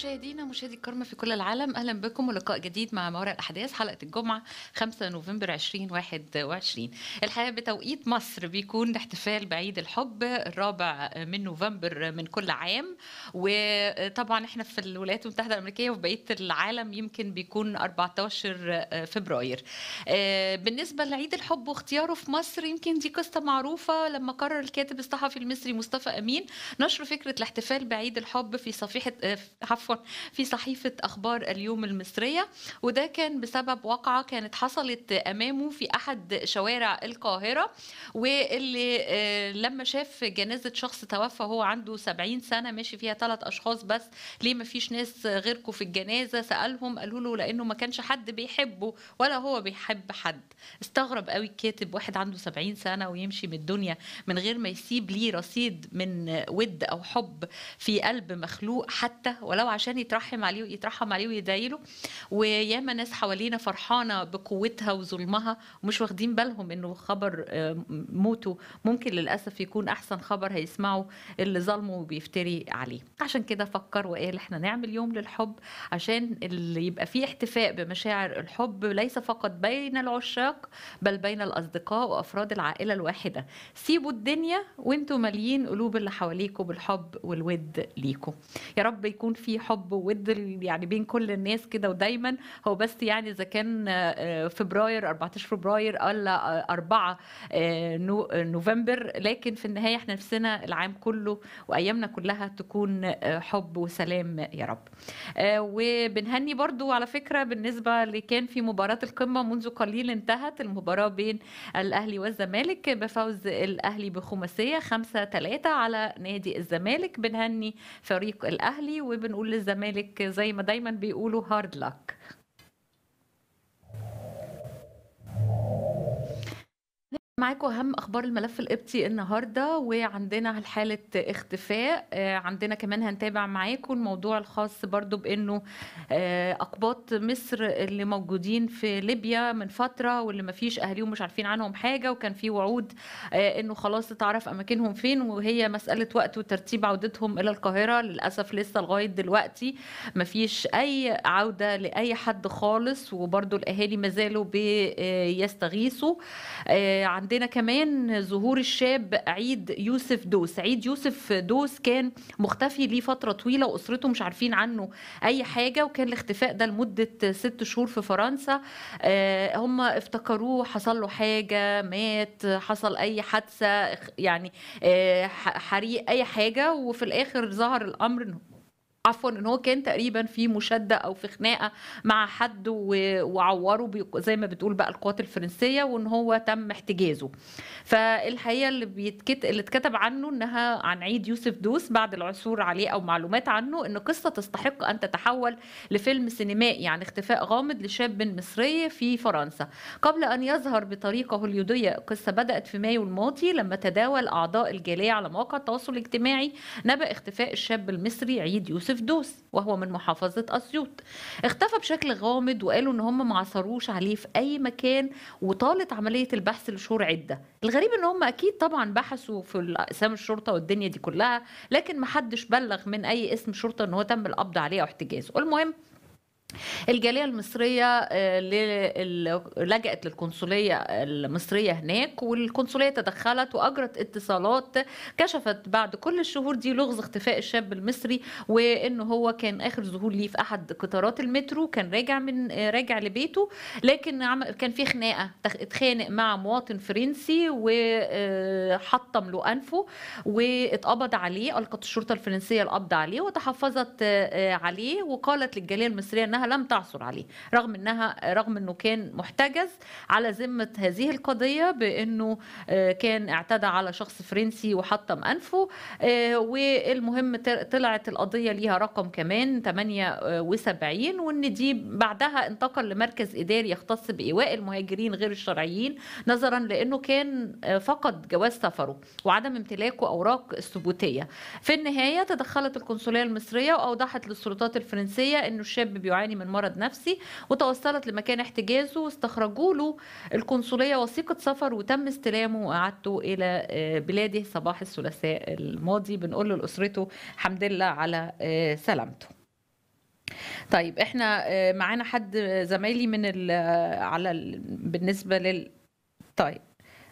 مشاهدينا مشاهدي الكرم في كل العالم اهلا بكم ولقاء جديد مع ما وراء الاحداث حلقه الجمعه 5 نوفمبر 2021 الحقيقه بتوقيت مصر بيكون احتفال بعيد الحب الرابع من نوفمبر من كل عام وطبعا احنا في الولايات المتحده الامريكيه وفي بقيه العالم يمكن بيكون 14 فبراير آه، بالنسبه لعيد الحب واختياره في مصر يمكن دي قصه معروفه لما قرر الكاتب الصحفي المصري مصطفى امين نشر فكره الاحتفال بعيد الحب في صفيحه آه، عفوا عفوا في صحيفه اخبار اليوم المصريه وده كان بسبب واقعه كانت حصلت امامه في احد شوارع القاهره واللي آه، لما شاف جنازه شخص توفى وهو عنده 70 سنه ماشي فيها ثلاث اشخاص بس ليه ما فيش ناس غيركم في الجنازه سالهم قالوا له لانه ما كانش حد بيحبه ولا هو بيحب حد استغرب قوي الكاتب واحد عنده 70 سنه ويمشي من الدنيا من غير ما يسيب ليه رصيد من ود او حب في قلب مخلوق حتى ولو عشان يترحم عليه يترحم عليه ويدعيله وياما ناس حوالينا فرحانه بقوتها وظلمها ومش واخدين بالهم انه خبر آه، موته ممكن للاسف يكون احسن خبر هيسمعه اللي ظلمه وبيفتري عليه عشان كده فكر وقال احنا نعمل يوم للحب عشان اللي يبقى فيه احتفاء بمشاعر الحب ليس فقط بين العشاق بل بين الاصدقاء وافراد العائله الواحده سيبوا الدنيا وانتم ماليين قلوب اللي حواليكم بالحب والود ليكم يا رب يكون في حب حب وود يعني بين كل الناس كده ودايما هو بس يعني اذا كان آه، فبراير 14 فبراير ولا 4 آه، آه، نوفمبر لكن في النهايه احنا نفسنا العام كله وايامنا كلها تكون حب وسلام يا رب وبنهني برضو على فكره بالنسبه اللي كان في مباراه القمه منذ قليل انتهت المباراه بين الاهلي والزمالك بفوز الاهلي بخماسيه 5 3 على نادي الزمالك بنهني فريق الاهلي وبنقول الزمالك زي ما دايما بيقولوا هارد لك معاكم اهم اخبار الملف القبطي النهارده وعندنا حاله اختفاء آه، عندنا كمان هنتابع معاكم الموضوع الخاص برضو بانه آه، اقباط مصر اللي موجودين في ليبيا من فتره واللي ما فيش اهاليهم مش عارفين عنهم حاجه وكان في وعود آه، انه خلاص تعرف اماكنهم فين وهي مساله وقت وترتيب عودتهم الى القاهره للاسف لسه لغايه دلوقتي ما فيش اي عوده لاي حد خالص وبرضو الاهالي ما زالوا بيستغيثوا عندنا كمان ظهور الشاب عيد يوسف دوس عيد يوسف دوس كان مختفي ليه فترة طويلة وأسرته مش عارفين عنه أي حاجة وكان الاختفاء ده لمدة ست شهور في فرنسا آه، هم افتكروه حصل له حاجة مات حصل أي حادثة يعني آه، حريق أي حاجة وفي الآخر ظهر الأمر عفوا ان هو كان تقريبا في مشاده او في خناقه مع حد وعوره زي ما بتقول بقى القوات الفرنسيه وان هو تم احتجازه فالحقيقه اللي بيتكت... اللي اتكتب عنه انها عن عيد يوسف دوس بعد العثور عليه او معلومات عنه ان قصه تستحق ان تتحول لفيلم سينمائي عن يعني اختفاء غامض لشاب مصري في فرنسا قبل ان يظهر بطريقه هوليوديه القصه بدات في مايو الماضي لما تداول اعضاء الجاليه على مواقع التواصل الاجتماعي نبأ اختفاء الشاب المصري عيد يوسف يوسف دوس وهو من محافظة أسيوط اختفى بشكل غامض وقالوا ان هم ما عثروش عليه في اي مكان وطالت عملية البحث لشهور عدة الغريب ان هم اكيد طبعا بحثوا في اقسام الشرطة والدنيا دي كلها لكن محدش بلغ من اي اسم شرطة ان هو تم القبض عليه او احتجازه المهم الجاليه المصريه آه، لجأت للقنصليه المصريه هناك والقنصليه تدخلت واجرت اتصالات كشفت بعد كل الشهور دي لغز اختفاء الشاب المصري وان هو كان اخر ظهور ليه في احد قطارات المترو كان راجع من آه، راجع لبيته لكن كان في خناقه اتخانق مع مواطن فرنسي وحطم آه، له انفه واتقبض عليه القت الشرطه الفرنسيه القبض عليه وتحفظت عليه وقالت للجاليه المصريه انها انها لم تعثر عليه رغم انها رغم انه كان محتجز على ذمه هذه القضيه بانه آه، كان اعتدى على شخص فرنسي وحطم انفه آه، والمهم طلعت القضيه ليها رقم كمان 78 آه، وان دي بعدها انتقل لمركز اداري يختص بايواء المهاجرين غير الشرعيين نظرا لانه كان فقد جواز سفره وعدم امتلاكه اوراق الثبوتيه في النهايه تدخلت القنصليه المصريه واوضحت للسلطات الفرنسيه انه الشاب بيعاني بيعاني من مرض نفسي وتوصلت لمكان احتجازه واستخرجوا له القنصليه وثيقه سفر وتم استلامه واعادته الى آه، بلاده صباح الثلاثاء الماضي بنقول لاسرته الحمد لله على آه، سلامته طيب احنا آه، معانا حد زمايلي من على بالنسبه لل طيب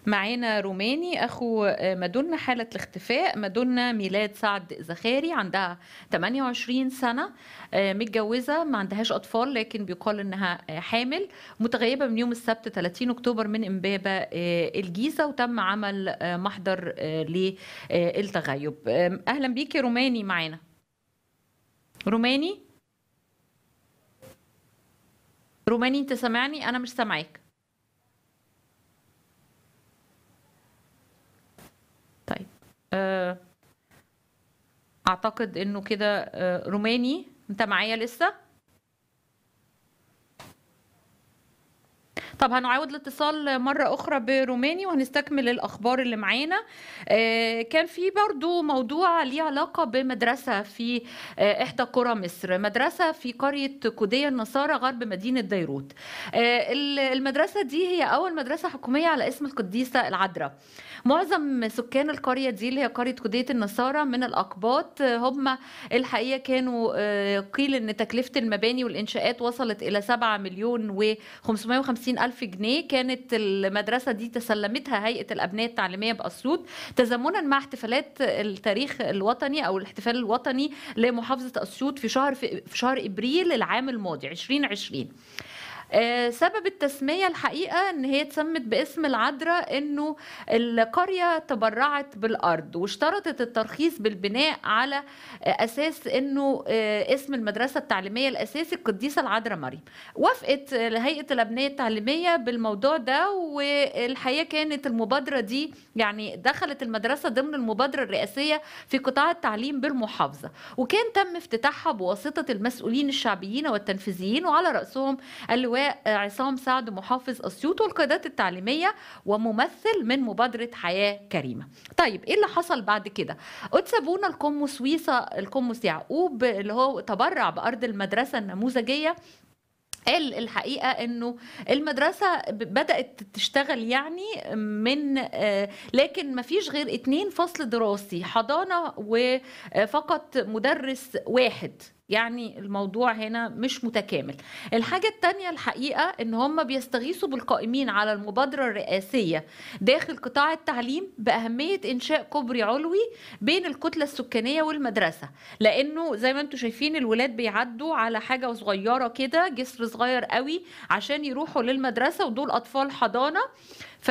معانا روماني اخو آه، مادونا حاله الاختفاء مادونا ميلاد سعد زخاري عندها 28 سنه آه، متجوزه ما عندهاش اطفال لكن بيقال انها آه، حامل متغيبه من يوم السبت 30 اكتوبر من امبابه الجيزه وتم عمل محضر للتغيب اهلا بيكي روماني معانا روماني روماني انت سامعني انا مش سامعاك آه، اعتقد انه كده آه، روماني انت معايا لسه طب هنعود الاتصال مرة أخرى بروماني وهنستكمل الأخبار اللي معانا آه، كان في برضو موضوع ليه علاقة بمدرسة في إحدى قرى مصر مدرسة في قرية كودية النصارى غرب مدينة ديروت المدرسة دي هي أول مدرسة حكومية على اسم القديسة العذراء معظم سكان القرية دي اللي هي قرية كودية النصارى من الأقباط هم الحقيقة كانوا آه، قيل أن تكلفة المباني والإنشاءات وصلت إلى 7 مليون و550 ألف جنيه كانت المدرسة دي تسلمتها هيئة الأبناء التعليمية بأسيوط تزامنا مع احتفالات التاريخ الوطني أو الاحتفال الوطني لمحافظة أسيوط في شهر في شهر إبريل العام الماضي 2020 آه، سبب التسمية الحقيقة ان هي اتسمت باسم العذراء انه القرية تبرعت بالارض واشترطت الترخيص بالبناء على اساس انه آه، اسم المدرسة التعليمية الاساسي القديسة العذراء مريم وافقت هيئة الابنية التعليمية بالموضوع ده والحقيقة كانت المبادرة دي يعني دخلت المدرسة ضمن المبادرة الرئاسية في قطاع التعليم بالمحافظة وكان تم افتتاحها بواسطة المسؤولين الشعبيين والتنفيذيين وعلى رأسهم اللواء وعصام سعد محافظ اسيوط والقيادات التعليميه وممثل من مبادره حياه كريمه. طيب ايه اللي حصل بعد كده؟ اتسابونا القمص ويصا القمص يعقوب اللي هو تبرع بارض المدرسه النموذجيه قال الحقيقه انه المدرسه بدات تشتغل يعني من آه، لكن ما فيش غير اتنين فصل دراسي حضانه وفقط مدرس واحد يعني الموضوع هنا مش متكامل الحاجة التانية الحقيقة ان هم بيستغيثوا بالقائمين على المبادرة الرئاسية داخل قطاع التعليم بأهمية إنشاء كوبري علوي بين الكتلة السكانية والمدرسة لأنه زي ما انتم شايفين الولاد بيعدوا على حاجة صغيرة كده جسر صغير قوي عشان يروحوا للمدرسة ودول أطفال حضانة ف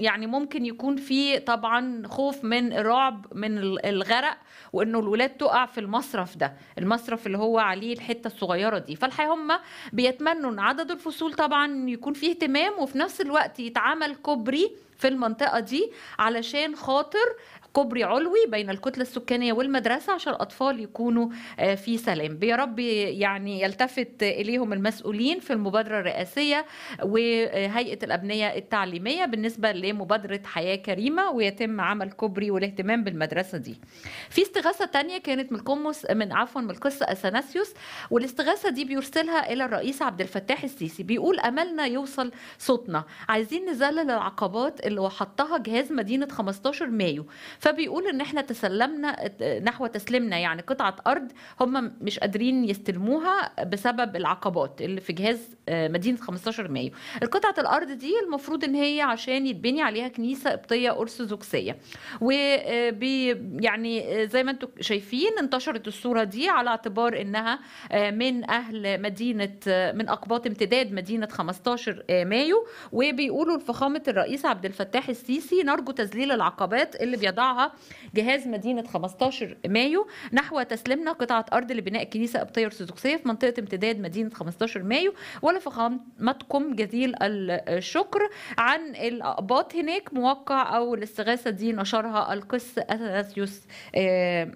يعني ممكن يكون في طبعا خوف من الرعب من الغرق وانه الولاد تقع في المصرف ده المصرف اللي هو عليه الحته الصغيره دي فالحقيقه هم بيتمنوا ان عدد الفصول طبعا يكون فيه اهتمام وفي نفس الوقت يتعمل كوبري في المنطقه دي علشان خاطر كوبري علوي بين الكتلة السكانية والمدرسة عشان الأطفال يكونوا آه، في سلام رب يعني يلتفت إليهم المسؤولين في المبادرة الرئاسية وهيئة الأبنية التعليمية بالنسبة لمبادرة حياة كريمة ويتم عمل كوبري والاهتمام بالمدرسة دي في استغاثة تانية كانت من القمص من عفوا من القصة أثناسيوس والاستغاثة دي بيرسلها إلى الرئيس عبد الفتاح السيسي بيقول أملنا يوصل صوتنا عايزين نذلل العقبات اللي حطها جهاز مدينة 15 مايو فبيقول ان احنا تسلمنا نحو تسليمنا يعني قطعه ارض هم مش قادرين يستلموها بسبب العقبات اللي في جهاز آه، مدينه 15 مايو القطعه الارض دي المفروض ان هي عشان يتبني عليها كنيسه قبطيه ارثوذكسيه و آه، يعني آه، زي ما انتم شايفين انتشرت الصوره دي على اعتبار انها من اهل مدينه من اقباط امتداد مدينه 15 مايو وبيقولوا الفخامه الرئيس عبد الفتاح السيسي نرجو تذليل العقبات اللي بيضعها جهاز مدينة 15 مايو نحو تسليمنا قطعة أرض لبناء كنيسة قبطية أرثوذكسية في منطقة امتداد مدينة 15 مايو ولفخامتكم جزيل الشكر عن الأقباط هناك موقع أو الاستغاثة دي نشرها القس أثاثيوس آه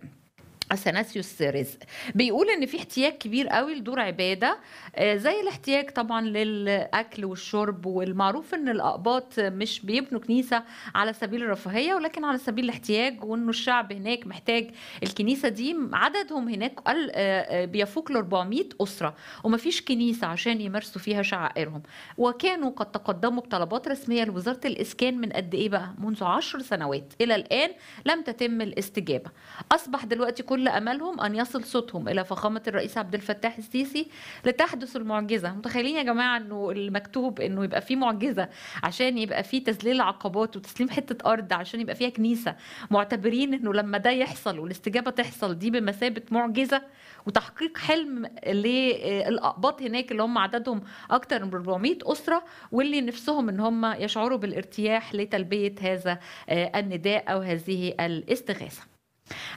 اثناسيوس رزق بيقول ان في احتياج كبير قوي لدور عباده آه، زي الاحتياج طبعا للاكل والشرب والمعروف ان الاقباط مش بيبنوا كنيسه على سبيل الرفاهيه ولكن على سبيل الاحتياج وانه الشعب هناك محتاج الكنيسه دي عددهم هناك آه، آه، بيفوق ل 400 اسره ومفيش كنيسه عشان يمارسوا فيها شعائرهم وكانوا قد تقدموا بطلبات رسميه لوزاره الاسكان من قد ايه بقى منذ 10 سنوات الى الان لم تتم الاستجابه اصبح دلوقتي كل كل املهم ان يصل صوتهم الى فخامه الرئيس عبد الفتاح السيسي لتحدث المعجزه متخيلين يا جماعه انه المكتوب انه يبقى في معجزه عشان يبقى في تذليل عقبات وتسليم حته ارض عشان يبقى فيها كنيسه معتبرين انه لما ده يحصل والاستجابه تحصل دي بمثابه معجزه وتحقيق حلم للاقباط هناك اللي هم عددهم اكثر من 400 اسره واللي نفسهم ان هم يشعروا بالارتياح لتلبيه هذا آه، النداء او هذه الاستغاثه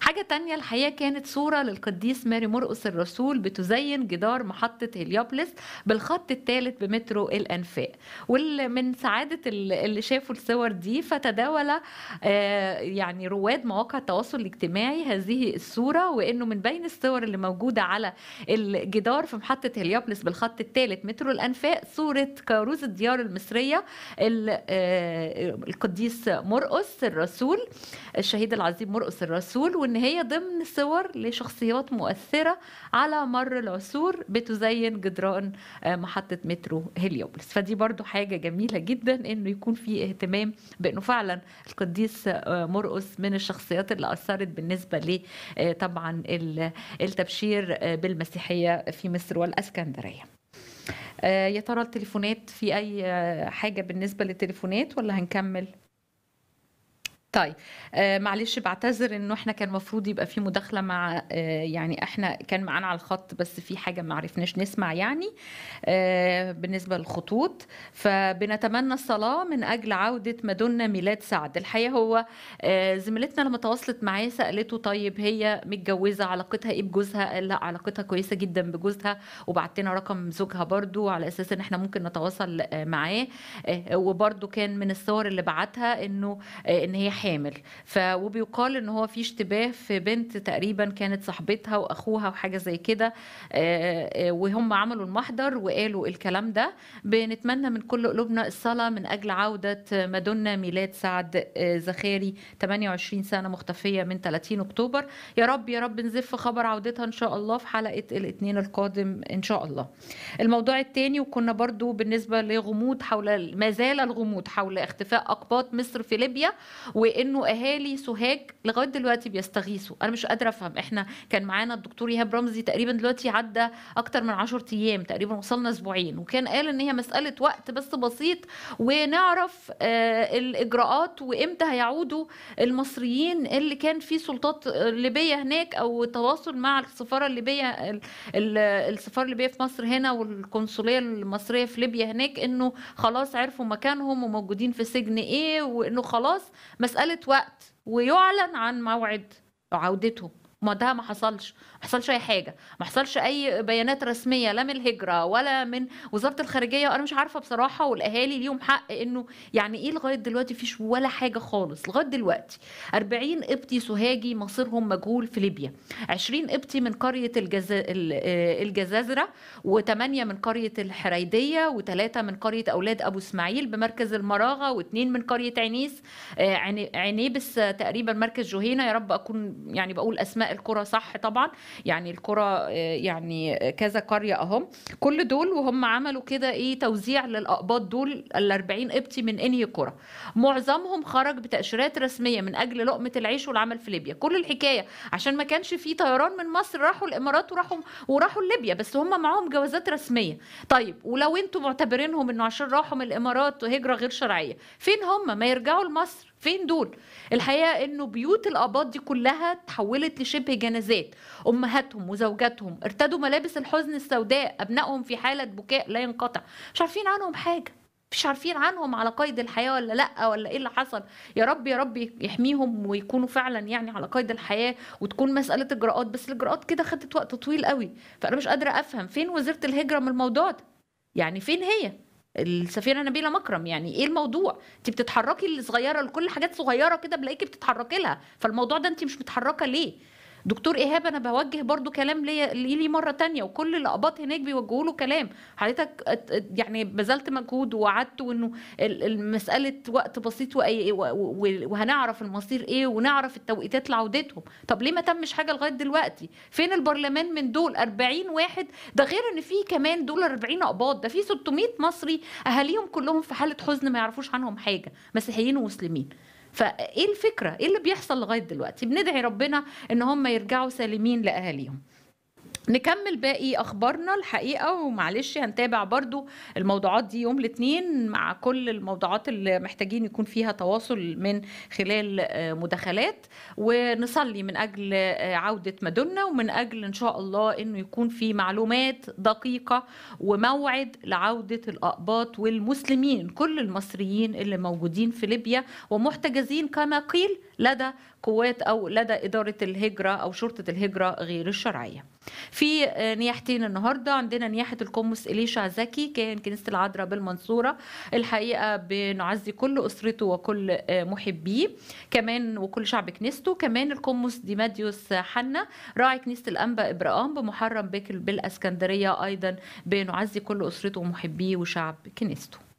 حاجة تانية الحقيقة كانت صورة للقديس ماري مرقس الرسول بتزين جدار محطة هليوبلس بالخط الثالث بمترو الأنفاق ومن سعادة اللي شافوا الصور دي فتداول آه، يعني رواد مواقع التواصل الاجتماعي هذه الصورة وإنه من بين الصور اللي موجودة على الجدار في محطة هليوبلس بالخط الثالث مترو الأنفاق صورة كاروز الديار المصرية آه، القديس مرقس الرسول الشهيد العظيم مرقس الرسول الرسول وان هي ضمن صور لشخصيات مؤثره على مر العصور بتزين جدران آه، محطه مترو هليوبلس فدي برضو حاجه جميله جدا انه يكون في اهتمام بانه فعلا القديس آه، مرقس من الشخصيات اللي اثرت بالنسبه ل آه، طبعا التبشير بالمسيحيه في مصر والاسكندريه يا ترى التليفونات في اي حاجه بالنسبه للتليفونات ولا هنكمل طيب آه معلش بعتذر انه احنا كان المفروض يبقى في مداخله مع آه يعني احنا كان معانا على الخط بس في حاجه ما عرفناش نسمع يعني آه بالنسبه للخطوط فبنتمنى الصلاه من اجل عوده مادونا ميلاد سعد الحقيقه هو آه زميلتنا لما تواصلت معاه سالته طيب هي متجوزه علاقتها ايه بجوزها قال لا علاقتها كويسه جدا بجوزها وبعت لنا رقم زوجها برضو على اساس ان احنا ممكن نتواصل آه، معاه آه وبرضو كان من الصور اللي بعتها انه آه ان هي حامل ف وبيقال ان هو في اشتباه في بنت تقريبا كانت صاحبتها واخوها وحاجه زي كده آه، آه، وهم عملوا المحضر وقالوا الكلام ده بنتمنى من كل قلوبنا الصلاه من اجل عوده مادونا ميلاد سعد آه، زخاري 28 سنه مختفيه من 30 اكتوبر يا رب يا رب نزف خبر عودتها ان شاء الله في حلقه الاثنين القادم ان شاء الله الموضوع الثاني وكنا برضو بالنسبه لغموض حول ما زال الغموض حول اختفاء اقباط مصر في ليبيا و وانه اهالي سوهاج لغايه دلوقتي بيستغيثوا انا مش قادره افهم احنا كان معانا الدكتور ايهاب رمزي تقريبا دلوقتي عدى اكتر من 10 ايام تقريبا وصلنا اسبوعين وكان قال ان هي مساله وقت بس بسيط ونعرف آه، الاجراءات وامتى هيعودوا المصريين اللي كان في سلطات ليبيه هناك او تواصل مع السفاره الليبيه السفاره الليبيه في مصر هنا والقنصليه المصريه في ليبيا هناك انه خلاص عرفوا مكانهم وموجودين في سجن ايه وانه خلاص مساله مسألة وقت ويعلن عن موعد عودته وقتها ما حصلش ما حصلش اي حاجه ما حصلش اي بيانات رسميه لا من الهجره ولا من وزاره الخارجيه انا مش عارفه بصراحه والاهالي ليهم حق انه يعني ايه لغايه دلوقتي فيش ولا حاجه خالص لغايه دلوقتي 40 قبطي سوهاجي مصيرهم مجهول في ليبيا 20 قبطي من قريه الجز... آه، الجزازره و8 من قريه الحريديه و3 من قريه اولاد ابو اسماعيل بمركز المراغه و2 من قريه عنيس آه، عنيبس آه، تقريبا مركز جوهينا يا رب اكون يعني بقول اسماء الكره صح طبعا يعني الكره آه، يعني كذا قريه اهم كل دول وهم عملوا كده ايه توزيع للاقباط دول ال 40 قبطي من انهي قرى معظمهم خرج بتاشيرات رسميه من اجل لقمه العيش والعمل في ليبيا كل الحكايه عشان ما كانش في طيران من مصر راحوا الامارات وراحوا وراحوا ليبيا بس هم معاهم جوازات رسميه طيب ولو أنتم معتبرينهم انه عشان راحوا من الامارات وهجره غير شرعيه فين هم ما يرجعوا لمصر فين دول الحقيقه انه بيوت الاباط دي كلها تحولت لشبه جنازات امهاتهم وزوجاتهم ارتدوا ملابس الحزن السوداء ابنائهم في حاله بكاء لا ينقطع مش عارفين عنهم حاجه مش عارفين عنهم على قيد الحياه ولا لا ولا ايه اللي حصل يا رب يا رب يحميهم ويكونوا فعلا يعني على قيد الحياه وتكون مساله اجراءات بس الاجراءات كده خدت وقت طويل قوي فانا مش قادره افهم فين وزيره الهجره من الموضوع ده يعني فين هي السفيره نبيله مكرم يعني ايه الموضوع انت بتتحركي الصغيره لكل حاجات صغيره كده بلاقيكي بتتحركي لها فالموضوع ده انت مش متحركه ليه دكتور ايهاب انا بوجه برضو كلام ليا لي مره تانية وكل الاقباط هناك بيوجهوا له كلام حضرتك يعني بذلت مجهود ووعدت وانه مساله وقت بسيط وهنعرف المصير ايه ونعرف التوقيتات لعودتهم طب ليه ما تمش حاجه لغايه دلوقتي فين البرلمان من دول 40 واحد ده غير ان في كمان دول 40 اقباط ده في 600 مصري اهاليهم كلهم في حاله حزن ما يعرفوش عنهم حاجه مسيحيين ومسلمين فايه الفكره ايه اللي بيحصل لغايه دلوقتي بندعي ربنا ان هم يرجعوا سالمين لاهاليهم نكمل باقي اخبارنا الحقيقه ومعلش هنتابع برضو الموضوعات دي يوم الاثنين مع كل الموضوعات اللي محتاجين يكون فيها تواصل من خلال آه، مداخلات ونصلي من اجل آه، عوده مدنا ومن اجل ان شاء الله انه يكون في معلومات دقيقه وموعد لعوده الاقباط والمسلمين كل المصريين اللي موجودين في ليبيا ومحتجزين كما قيل لدى قوات او لدى اداره الهجره او شرطه الهجره غير الشرعيه. في آه، نياحتين النهارده عندنا نياحه القمص اليشا زكي كان كنيسه العذراء بالمنصوره الحقيقه بنعزي كل اسرته وكل آه، محبيه كمان وكل شعب كنيسته كمان القمص ديماديوس حنا راعي كنيسه الانبا ابراهام بمحرم بكر بالاسكندريه ايضا بنعزي كل اسرته ومحبيه وشعب كنيسته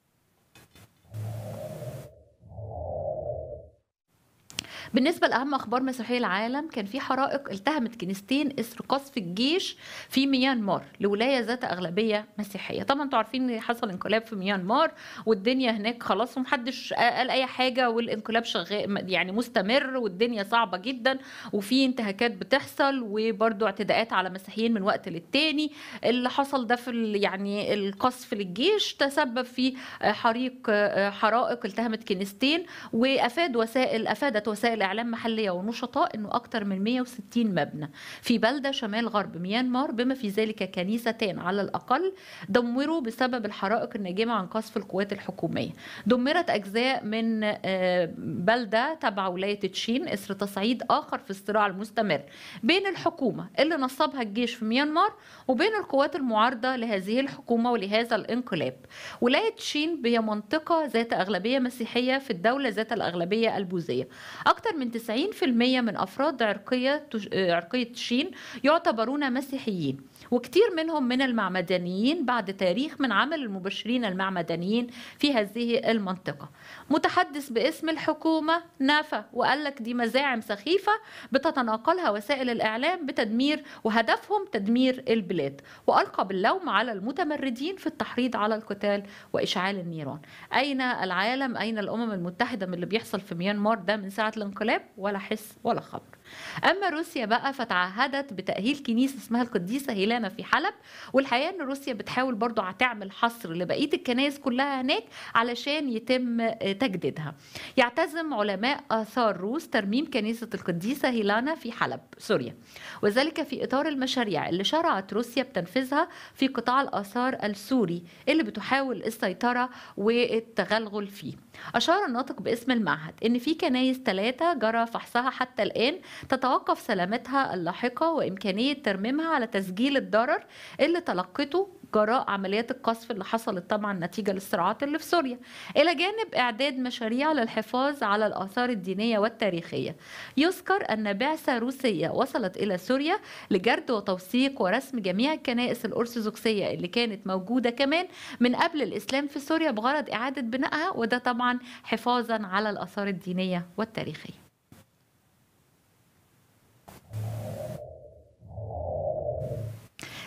بالنسبه لاهم اخبار مسرحيه العالم كان في حرائق التهمت كنيستين اثر قصف الجيش في ميانمار لولايه ذات اغلبيه مسيحيه طبعا انتوا عارفين ان حصل انقلاب في ميانمار والدنيا هناك خلاص ومحدش قال اي حاجه والانقلاب شغال يعني مستمر والدنيا صعبه جدا وفي انتهاكات بتحصل وبرده اعتداءات على مسيحيين من وقت للتاني اللي حصل ده في يعني القصف للجيش تسبب في حريق حرائق التهمت كنيستين وافاد وسائل افادت وسائل الاعلام محليه ونشطاء انه اكثر من 160 مبنى في بلده شمال غرب ميانمار بما في ذلك كنيستان على الاقل دمروا بسبب الحرائق الناجمه عن قصف القوات الحكوميه دمرت اجزاء من آه، بلده تبع ولايه تشين اثر تصعيد اخر في الصراع المستمر بين الحكومه اللي نصبها الجيش في ميانمار وبين القوات المعارضه لهذه الحكومه ولهذا الانقلاب ولايه تشين هي منطقه ذات اغلبيه مسيحيه في الدوله ذات الاغلبيه البوذيه اكثر أكثر من 90% من أفراد عرقية آه، عرقية شين يعتبرون مسيحيين وكثير منهم من المعمدانيين بعد تاريخ من عمل المبشرين المعمدانيين في هذه المنطقة متحدث باسم الحكومة نافى وقال لك دي مزاعم سخيفة بتتناقلها وسائل الإعلام بتدمير وهدفهم تدمير البلاد وألقى باللوم على المتمردين في التحريض على القتال وإشعال النيران أين العالم أين الأمم المتحدة من اللي بيحصل في ميانمار ده من ساعة الانقلاب انقلاب ولا حس ولا خبر اما روسيا بقى فتعهدت بتاهيل كنيسه اسمها القديسه هيلانا في حلب والحقيقه ان روسيا بتحاول برضه تعمل حصر لبقيه الكنائس كلها هناك علشان يتم آه، تجديدها يعتزم علماء اثار روس ترميم كنيسه القديسه هيلانا في حلب سوريا وذلك في اطار المشاريع اللي شرعت روسيا بتنفيذها في قطاع الاثار السوري اللي بتحاول السيطره والتغلغل فيه اشار الناطق باسم المعهد ان في كنايس ثلاثه جرى فحصها حتى الان تتوقف سلامتها اللاحقة وإمكانية ترميمها على تسجيل الضرر اللي تلقته جراء عمليات القصف اللي حصلت طبعا نتيجة للصراعات اللي في سوريا إلى جانب إعداد مشاريع للحفاظ على الآثار الدينية والتاريخية يذكر أن بعثة روسية وصلت إلى سوريا لجرد وتوثيق ورسم جميع الكنائس الأرثوذكسية اللي كانت موجودة كمان من قبل الإسلام في سوريا بغرض إعادة بنائها وده طبعا حفاظا على الآثار الدينية والتاريخية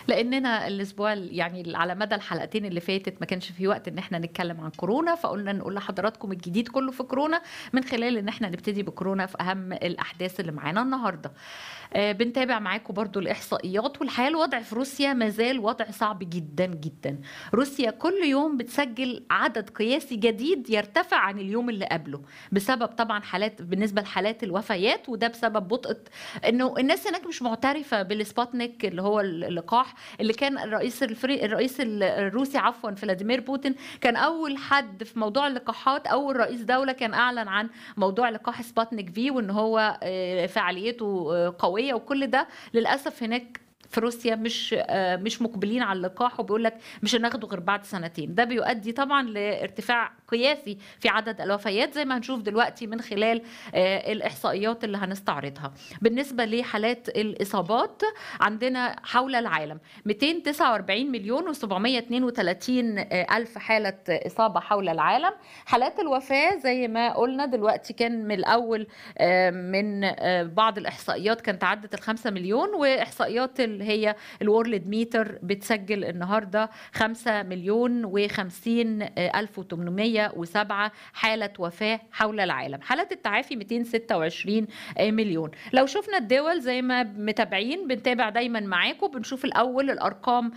لاننا الاسبوع يعني على مدى الحلقتين اللي فاتت ما كانش في وقت ان احنا نتكلم عن كورونا فقلنا نقول لحضراتكم الجديد كله في كورونا من خلال ان احنا نبتدي بكورونا في اهم الاحداث اللي معانا النهارده آه، بنتابع معاكم برضو الإحصائيات والحقيقة الوضع في روسيا ما زال وضع صعب جدا جدا روسيا كل يوم بتسجل عدد قياسي جديد يرتفع عن اليوم اللي قبله بسبب طبعا حالات بالنسبة لحالات الوفيات وده بسبب بطء انه الناس هناك مش معترفة بالسبوتنيك اللي هو اللقاح اللي كان الرئيس الفري... الرئيس الروسي عفوا فلاديمير بوتين كان اول حد في موضوع اللقاحات اول رئيس دولة كان اعلن عن موضوع لقاح سبوتنيك في وان هو آه، فعاليته آه، قوية الشعبيه وكل ده للاسف هناك في روسيا مش آه، مش مقبلين على اللقاح وبيقول لك مش هناخده غير بعد سنتين ده بيؤدي طبعا لارتفاع قياسي في عدد الوفيات زي ما هنشوف دلوقتي من خلال آه، الاحصائيات اللي هنستعرضها بالنسبه لحالات الاصابات عندنا حول العالم 249 مليون و732 آه، الف حاله اصابه حول العالم حالات الوفاه زي ما قلنا دلوقتي كان من الاول من بعض الاحصائيات كانت عدت 5 مليون واحصائيات هي الورلد ميتر بتسجل النهارده 5 مليون و50 آه، ألف و807 حاله وفاه حول العالم حالات التعافي 226 آه، مليون لو شفنا الدول زي ما متابعين بنتابع دايما معاكم بنشوف الاول الارقام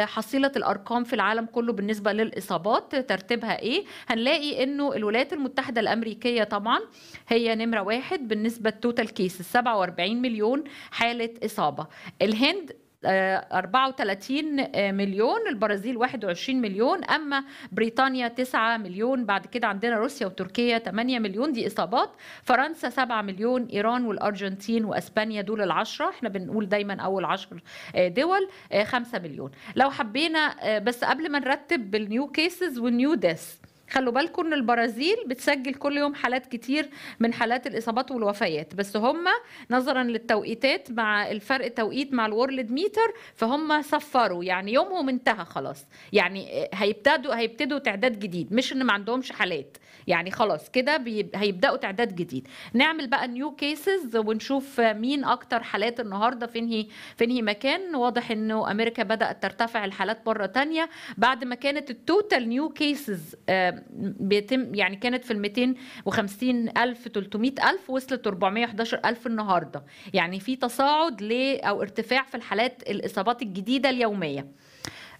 حصيله الارقام في العالم كله بالنسبه للاصابات ترتيبها ايه هنلاقي انه الولايات المتحده الامريكيه طبعا هي نمره واحد بالنسبه للتوتال كيسز 47 مليون حاله اصابه الهند 34 آه، آه، مليون البرازيل 21 مليون أما بريطانيا 9 مليون بعد كده عندنا روسيا وتركيا 8 مليون دي إصابات فرنسا 7 مليون إيران والأرجنتين وأسبانيا دول العشرة احنا بنقول دايما أول عشر آه، دول 5 مليون لو حبينا بس قبل ما نرتب بالنيو كيسز والنيو ديث خلوا بالكم ان البرازيل بتسجل كل يوم حالات كتير من حالات الاصابات والوفيات بس هم نظرا للتوقيتات مع الفرق توقيت مع الورلد ميتر فهم صفروا يعني يومهم انتهى خلاص يعني هيبتدوا هيبتدوا تعداد جديد مش ان ما عندهمش حالات يعني خلاص كده هيبداوا تعداد جديد نعمل بقى نيو كيسز ونشوف مين اكتر حالات النهارده فينهي فينهي مكان واضح انه امريكا بدات ترتفع الحالات مره تانية بعد ما كانت التوتال نيو كيسز بيتم يعني كانت في ال 250 ألف 300 ألف وصلت 411 ألف النهارده يعني في تصاعد ل أو ارتفاع في الحالات الإصابات الجديدة اليومية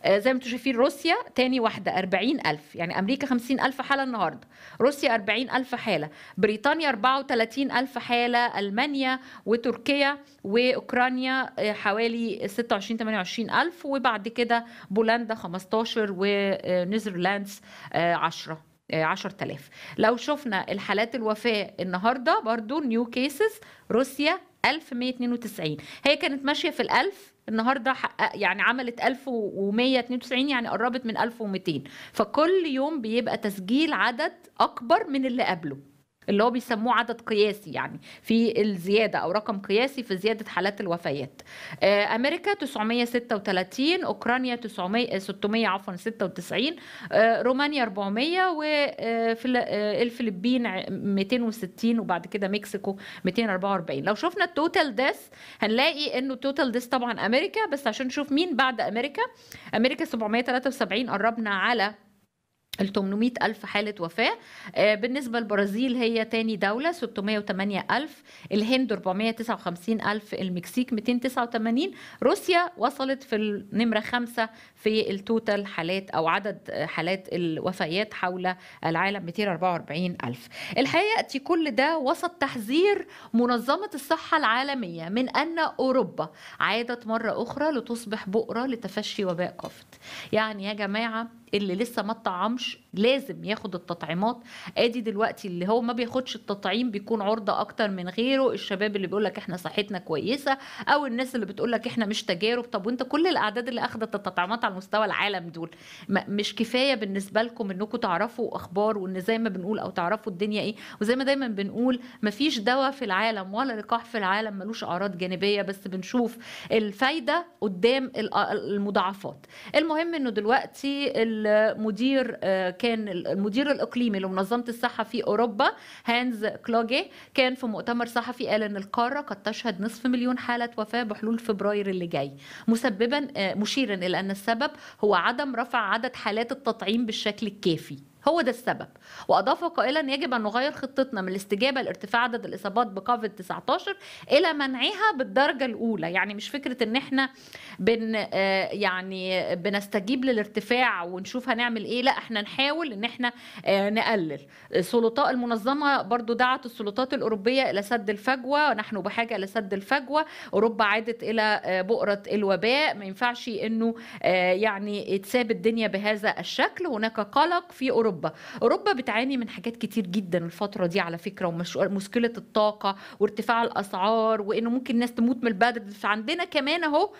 آه، زي ما انتم شايفين روسيا تاني واحدة 40000 يعني أمريكا 50000 حالة النهاردة روسيا 40000 حالة بريطانيا 34000 حالة ألمانيا وتركيا وأوكرانيا آه، حوالي 26 28000 وبعد كده بولندا 15 ونيذرلاندز 10 10000 لو شفنا الحالات الوفاة النهاردة برضو نيو كيسز روسيا 1192 هي كانت ماشية في الألف النهارده حقق يعني عملت 1192 يعني قربت من 1200 فكل يوم بيبقى تسجيل عدد اكبر من اللي قبله اللي هو بيسموه عدد قياسي يعني في الزياده او رقم قياسي في زياده حالات الوفيات آه، امريكا 936 اوكرانيا 900 600 آه، عفوا 96 آه، رومانيا 400 والفلبين 260 وبعد كده مكسيكو 244 لو شفنا التوتال ديس هنلاقي انه التوتال ديس طبعا امريكا بس عشان نشوف مين بعد امريكا امريكا 773 قربنا على ال 800 ألف حالة وفاة آه، بالنسبة للبرازيل هي تاني دولة 608 ألف الهند 459 ألف المكسيك 289 روسيا وصلت في النمرة خمسة في التوتال حالات أو عدد آه، حالات الوفيات حول العالم 244 ألف الحقيقة يأتي كل ده وسط تحذير منظمة الصحة العالمية من أن أوروبا عادت مرة أخرى لتصبح بؤرة لتفشي وباء كوفيد يعني يا جماعة اللي لسه ما اتطعمش لازم ياخد التطعيمات ادي دلوقتي اللي هو ما بياخدش التطعيم بيكون عرضه اكتر من غيره الشباب اللي بيقول لك احنا صحتنا كويسه او الناس اللي بتقول لك احنا مش تجارب طب وانت كل الاعداد اللي اخذت التطعيمات على مستوى العالم دول مش كفايه بالنسبه لكم انكم تعرفوا اخبار وان زي ما بنقول او تعرفوا الدنيا ايه وزي ما دايما بنقول مفيش دواء في العالم ولا لقاح في العالم ملوش اعراض جانبيه بس بنشوف الفايده قدام المضاعفات المهم انه دلوقتي المدير آه، كان المدير الاقليمي لمنظمه الصحه في اوروبا هانز كلوجي كان في مؤتمر صحفي قال ان القاره قد تشهد نصف مليون حاله وفاه بحلول فبراير اللي جاي مسببا آه، مشيرا الى ان السبب هو عدم رفع عدد حالات التطعيم بالشكل الكافي هو ده السبب واضاف قائلا يجب ان نغير خطتنا من الاستجابه لارتفاع عدد الاصابات بكوفيد 19 الى منعها بالدرجه الاولى يعني مش فكره ان احنا بن آه، يعني بنستجيب للارتفاع ونشوف هنعمل ايه لا احنا نحاول ان احنا آه، نقلل سلطاء المنظمه برضو دعت السلطات الاوروبيه الى سد الفجوه ونحن بحاجه الى سد الفجوه اوروبا عادت الى آه، بؤره الوباء ما ينفعش انه يعني تساب الدنيا بهذا الشكل هناك قلق في اوروبا اوروبا اوروبا بتعاني من حاجات كتير جدا الفتره دي على فكره ومشكله الطاقه وارتفاع الاسعار وانه ممكن الناس تموت من البرد عندنا كمان اهو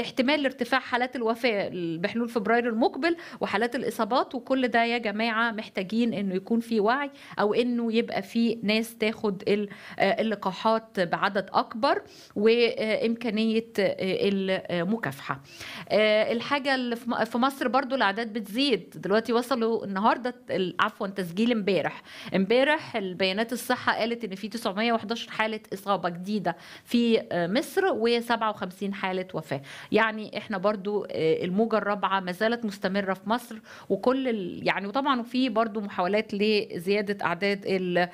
احتمال ارتفاع حالات الوفاه بحلول فبراير المقبل وحالات الاصابات وكل ده يا جماعه محتاجين انه يكون في وعي او انه يبقى في ناس تاخد آه، اللقاحات بعدد اكبر وامكانيه آه، المكافحه آه، الحاجه اللي في مصر برضو الاعداد بتزيد دلوقتي وصلوا النهارده النهارده عفوا تسجيل امبارح امبارح البيانات الصحه قالت ان في 911 حاله اصابه جديده في آه، مصر و57 حاله وفاه يعني احنا برضو آه، الموجه الرابعه ما زالت مستمره في مصر وكل ال... يعني وطبعا في برضو محاولات لزياده اعداد آه،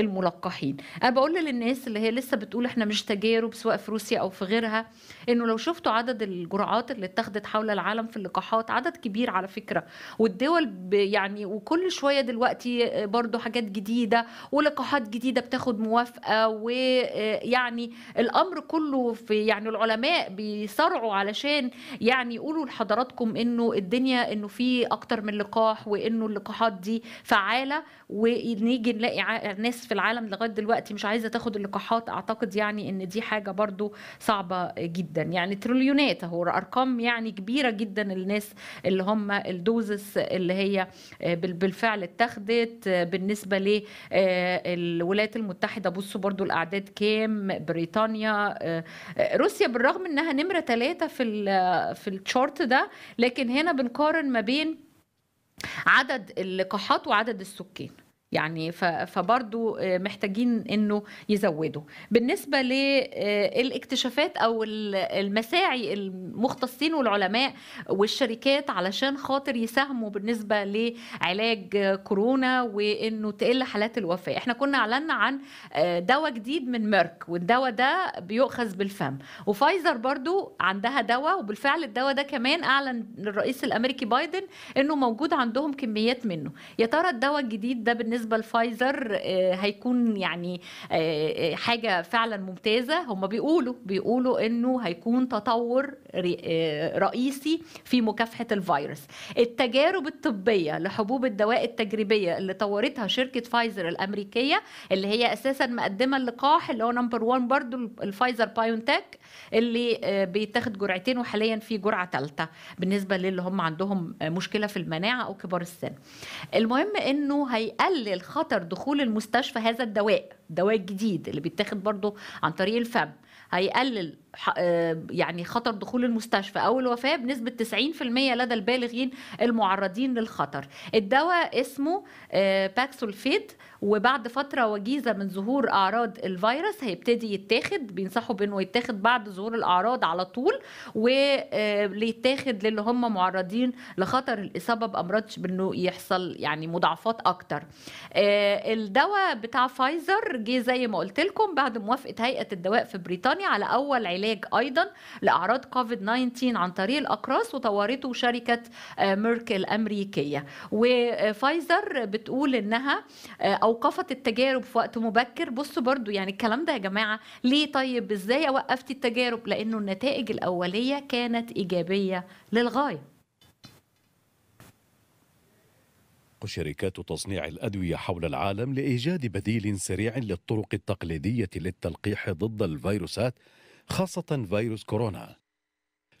الملقحين انا بقول للناس اللي هي لسه بتقول احنا مش تجارب سواء في روسيا او في غيرها انه لو شفتوا عدد الجرعات اللي اتخذت حول العالم في اللقاحات عدد كبير على فكره والدول يعني يعني وكل شويه دلوقتي آه، برضو حاجات جديده ولقاحات جديده بتاخد موافقه ويعني آه، الامر كله في يعني العلماء بيصارعوا علشان يعني يقولوا لحضراتكم انه الدنيا انه في اكتر من لقاح وانه اللقاحات دي فعاله ونيجي نلاقي ناس في العالم لغايه دلوقتي مش عايزه تاخد اللقاحات اعتقد يعني ان دي حاجه برضو صعبه جدا يعني تريليونات اهو ارقام يعني كبيره جدا الناس اللي هم الدوزس اللي هي آه، بالفعل اتخذت آه، بالنسبه للولايات آه، المتحده بصوا برضو الاعداد كام بريطانيا روسيا بالرغم انها نمره ثلاثه في في التشارت ده لكن هنا بنقارن ما بين عدد اللقاحات وعدد السكان يعني فبرضو آه، محتاجين انه يزودوا بالنسبه للاكتشافات آه، او المساعي المختصين والعلماء والشركات علشان خاطر يساهموا بالنسبه لعلاج كورونا وانه تقل حالات الوفاه احنا كنا اعلنا عن آه، دواء جديد من ميرك والدواء ده بيؤخذ بالفم وفايزر برضو عندها دواء وبالفعل الدواء ده كمان اعلن الرئيس الامريكي بايدن انه موجود عندهم كميات منه يا ترى الدواء الجديد ده بالنسبه بالنسبه لفايزر آه، هيكون يعني آه، آه، حاجه فعلا ممتازه هم بيقولوا بيقولوا انه هيكون تطور رئيسي في مكافحه الفيروس التجارب الطبيه لحبوب الدواء التجريبيه اللي طورتها شركه فايزر الامريكيه اللي هي اساسا مقدمه اللقاح اللي هو نمبر 1 برضو الفايزر بايونتك اللي آه، بيتاخد جرعتين وحاليا في جرعه ثالثه بالنسبه للي هم عندهم آه، مشكله في المناعه او كبار السن المهم انه هيقلل خطر دخول المستشفى هذا الدواء الدواء الجديد اللي بيتاخد برضه عن طريق الفم هيقلل آه، يعني خطر دخول المستشفى او الوفاه بنسبه 90% لدى البالغين المعرضين للخطر الدواء اسمه باكسولفيد آه، وبعد فتره وجيزه من ظهور اعراض الفيروس هيبتدي يتاخد بينصحوا بانه يتاخد بعد ظهور الاعراض على طول وليتاخد آه، للي هم معرضين لخطر الاصابه بامراض بانه يحصل يعني مضاعفات اكتر الدواء بتاع فايزر جه زي ما قلت لكم بعد موافقه هيئه الدواء في بريطانيا على اول علاج علاج أيضا لأعراض كوفيد 19 عن طريق الأقراص وطورته شركة آه، ميرك الأمريكية وفايزر بتقول إنها آه، أوقفت التجارب في وقت مبكر بصوا برضو يعني الكلام ده يا جماعة ليه طيب إزاي وقفت التجارب لأنه النتائج الأولية كانت إيجابية للغاية شركات تصنيع الأدوية حول العالم لإيجاد بديل سريع للطرق التقليدية للتلقيح ضد الفيروسات خاصة فيروس كورونا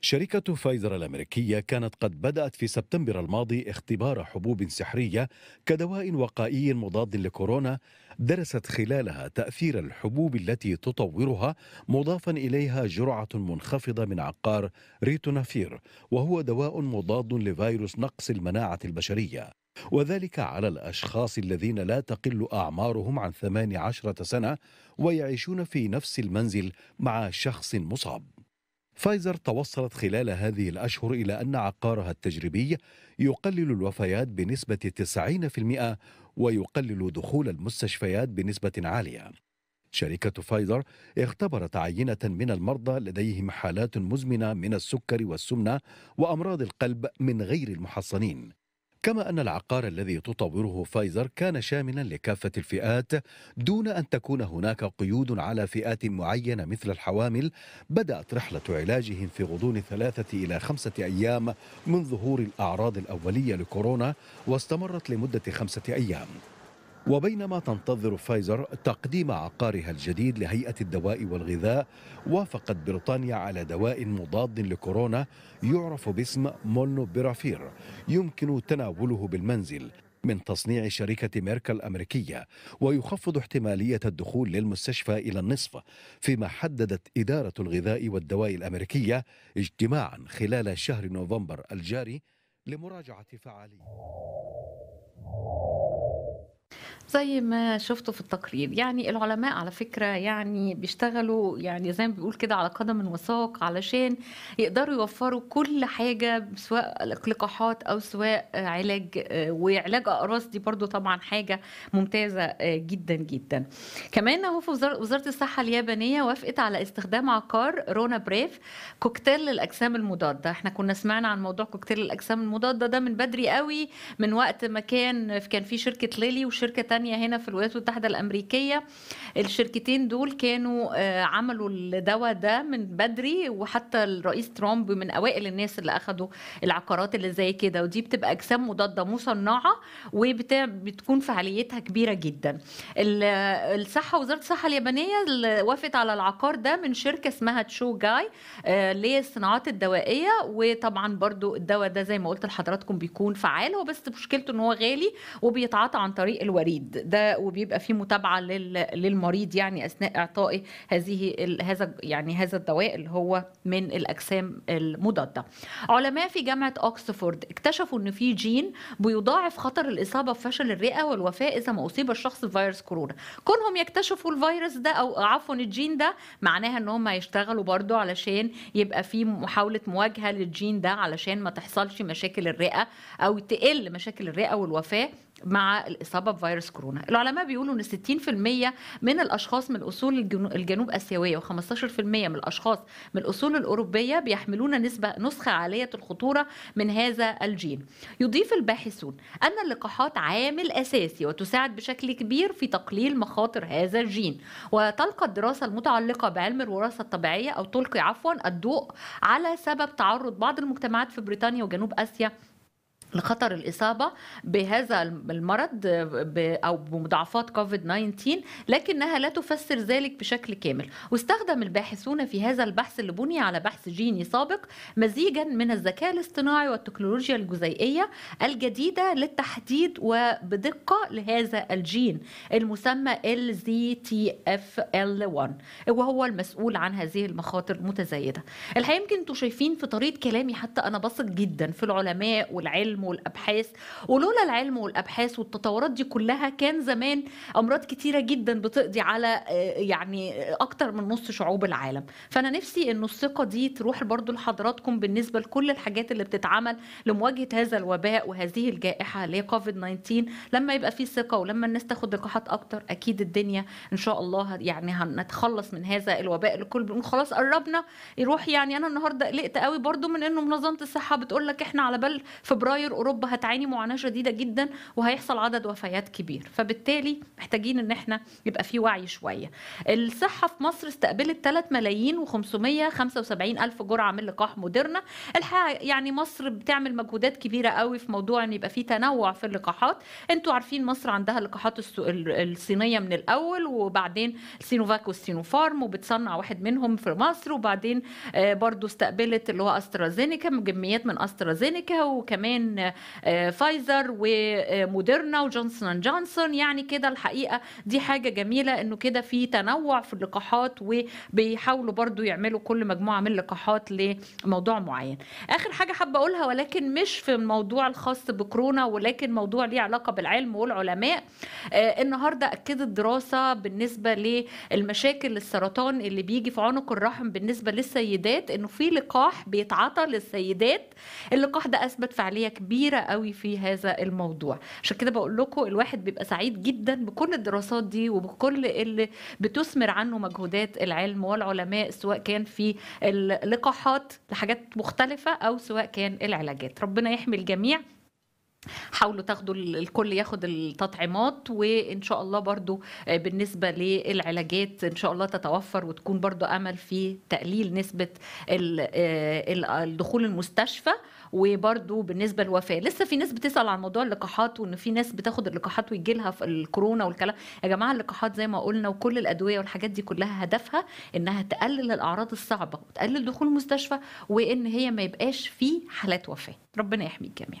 شركة فايزر الأمريكية كانت قد بدأت في سبتمبر الماضي اختبار حبوب سحرية كدواء وقائي مضاد لكورونا درست خلالها تأثير الحبوب التي تطورها مضافا إليها جرعة منخفضة من عقار ريتونافير وهو دواء مضاد لفيروس نقص المناعة البشرية وذلك على الأشخاص الذين لا تقل أعمارهم عن 18 سنة ويعيشون في نفس المنزل مع شخص مصاب فايزر توصلت خلال هذه الأشهر إلى أن عقارها التجريبي يقلل الوفيات بنسبة 90% ويقلل دخول المستشفيات بنسبة عالية شركة فايزر اختبرت عينة من المرضى لديهم حالات مزمنة من السكر والسمنة وأمراض القلب من غير المحصنين كما أن العقار الذي تطوره فايزر كان شاملا لكافة الفئات دون أن تكون هناك قيود على فئات معينة مثل الحوامل بدأت رحلة علاجهم في غضون ثلاثة إلى خمسة أيام من ظهور الأعراض الأولية لكورونا واستمرت لمدة خمسة أيام وبينما تنتظر فايزر تقديم عقارها الجديد لهيئة الدواء والغذاء وافقت بريطانيا على دواء مضاد لكورونا يعرف باسم مولنوبيرافير يمكن تناوله بالمنزل من تصنيع شركة ميركا الأمريكية ويخفض احتمالية الدخول للمستشفى إلى النصف فيما حددت إدارة الغذاء والدواء الأمريكية اجتماعا خلال شهر نوفمبر الجاري لمراجعة فعالية زي ما شفتوا في التقرير يعني العلماء على فكرة يعني بيشتغلوا يعني زي ما بيقول كده على قدم وساق علشان يقدروا يوفروا كل حاجة سواء لقاحات أو سواء علاج آه، وعلاج أقراص دي برضو طبعا حاجة ممتازة آه، جدا جدا كمان هو في وزارة الصحة اليابانية وافقت على استخدام عقار رونا بريف كوكتيل للأجسام المضادة احنا كنا سمعنا عن موضوع كوكتيل الأجسام المضادة ده من بدري قوي من وقت ما كان كان في شركة ليلي وشركة تانية تانية هنا في الولايات المتحدة الأمريكية الشركتين دول كانوا آه، عملوا الدواء ده من بدري وحتى الرئيس ترامب من أوائل الناس اللي أخدوا العقارات اللي زي كده ودي بتبقى أجسام مضادة مصنعة وبتكون فعاليتها كبيرة جدا الصحة وزارة الصحة اليابانية وافقت على العقار ده من شركة اسمها تشو جاي آه، للصناعات الدوائية وطبعا برضو الدواء ده زي ما قلت لحضراتكم بيكون فعال هو بس مشكلته ان هو غالي وبيتعاطى عن طريق الوريد ده وبيبقى في متابعه للمريض يعني اثناء اعطائه هذه هذا يعني هذا الدواء اللي هو من الاجسام المضاده. علماء في جامعه اوكسفورد اكتشفوا ان في جين بيضاعف خطر الاصابه بفشل الرئه والوفاه اذا ما اصيب الشخص بفيروس كورونا. كونهم يكتشفوا الفيروس ده او عفوا الجين ده معناها ان هم هيشتغلوا برده علشان يبقى في محاوله مواجهه للجين ده علشان ما تحصلش مشاكل الرئه او تقل مشاكل الرئه والوفاه مع الاصابه بفيروس كورونا العلماء بيقولوا ان 60% من الاشخاص من الاصول الجنوب اسيويه و15% من الاشخاص من الاصول الاوروبيه بيحملون نسبه نسخه عاليه الخطوره من هذا الجين يضيف الباحثون ان اللقاحات عامل اساسي وتساعد بشكل كبير في تقليل مخاطر هذا الجين وتلقى الدراسه المتعلقه بعلم الوراثه الطبيعيه او تلقي عفوا الضوء على سبب تعرض بعض المجتمعات في بريطانيا وجنوب اسيا لخطر الإصابة بهذا المرض أو بمضاعفات كوفيد 19 لكنها لا تفسر ذلك بشكل كامل واستخدم الباحثون في هذا البحث اللي بني على بحث جيني سابق مزيجا من الذكاء الاصطناعي والتكنولوجيا الجزيئية الجديدة للتحديد وبدقة لهذا الجين المسمى LZTFL1 وهو المسؤول عن هذه المخاطر المتزايدة الحقيقة يمكن انتم شايفين في طريقة كلامي حتى أنا بثق جدا في العلماء والعلم العلم والابحاث ولولا العلم والابحاث والتطورات دي كلها كان زمان امراض كتيره جدا بتقضي على آه، يعني اكتر من نص شعوب العالم فانا نفسي انه الثقه دي تروح برضو لحضراتكم بالنسبه لكل الحاجات اللي بتتعمل لمواجهه هذا الوباء وهذه الجائحه اللي هي كوفيد 19 لما يبقى في ثقه ولما الناس تاخد لقاحات اكتر اكيد الدنيا ان شاء الله يعني هنتخلص من هذا الوباء الكل بنقول خلاص قربنا يروح يعني انا النهارده قلقت قوي برضو من انه منظمه الصحه بتقول لك احنا على بال فبراير غير اوروبا هتعاني معاناه شديده جدا وهيحصل عدد وفيات كبير فبالتالي محتاجين ان احنا يبقى في وعي شويه الصحه في مصر استقبلت 3 ملايين و575 الف جرعه من لقاح موديرنا الحقيقه يعني مصر بتعمل مجهودات كبيره قوي في موضوع ان يبقى في تنوع في اللقاحات انتوا عارفين مصر عندها اللقاحات الصينيه من الاول وبعدين سينوفاك والسينوفارم وبتصنع واحد منهم في مصر وبعدين آه، برضو استقبلت اللي هو استرازينيكا مجميات من استرازينيكا وكمان آه، فايزر وموديرنا وجونسون اند جونسون يعني كده الحقيقه دي حاجه جميله انه كده في تنوع في اللقاحات وبيحاولوا برضو يعملوا كل مجموعه من اللقاحات لموضوع معين اخر حاجه حابه اقولها ولكن مش في الموضوع الخاص بكورونا ولكن موضوع ليه علاقه بالعلم والعلماء آه، النهارده اكدت دراسه بالنسبه للمشاكل السرطان اللي بيجي في عنق الرحم بالنسبه للسيدات انه في لقاح بيتعطى للسيدات اللقاح ده اثبت فعاليه كبيره كبيره قوي في هذا الموضوع عشان كده بقول لكم الواحد بيبقى سعيد جدا بكل الدراسات دي وبكل اللي بتثمر عنه مجهودات العلم والعلماء سواء كان في اللقاحات لحاجات مختلفه او سواء كان العلاجات ربنا يحمي الجميع حاولوا تاخدوا الكل ياخد التطعيمات وان شاء الله برضو آه، بالنسبه للعلاجات ان شاء الله تتوفر وتكون برضو امل في تقليل نسبه الدخول آه، آه، المستشفى وبرده بالنسبه للوفاه لسه في ناس بتسال عن موضوع اللقاحات وان في ناس بتاخد اللقاحات ويجي لها في الكورونا والكلام يا جماعه اللقاحات زي ما قلنا وكل الادويه والحاجات دي كلها هدفها انها تقلل الاعراض الصعبه وتقلل دخول المستشفى وان هي ما يبقاش في حالات وفاه ربنا يحمي الجميع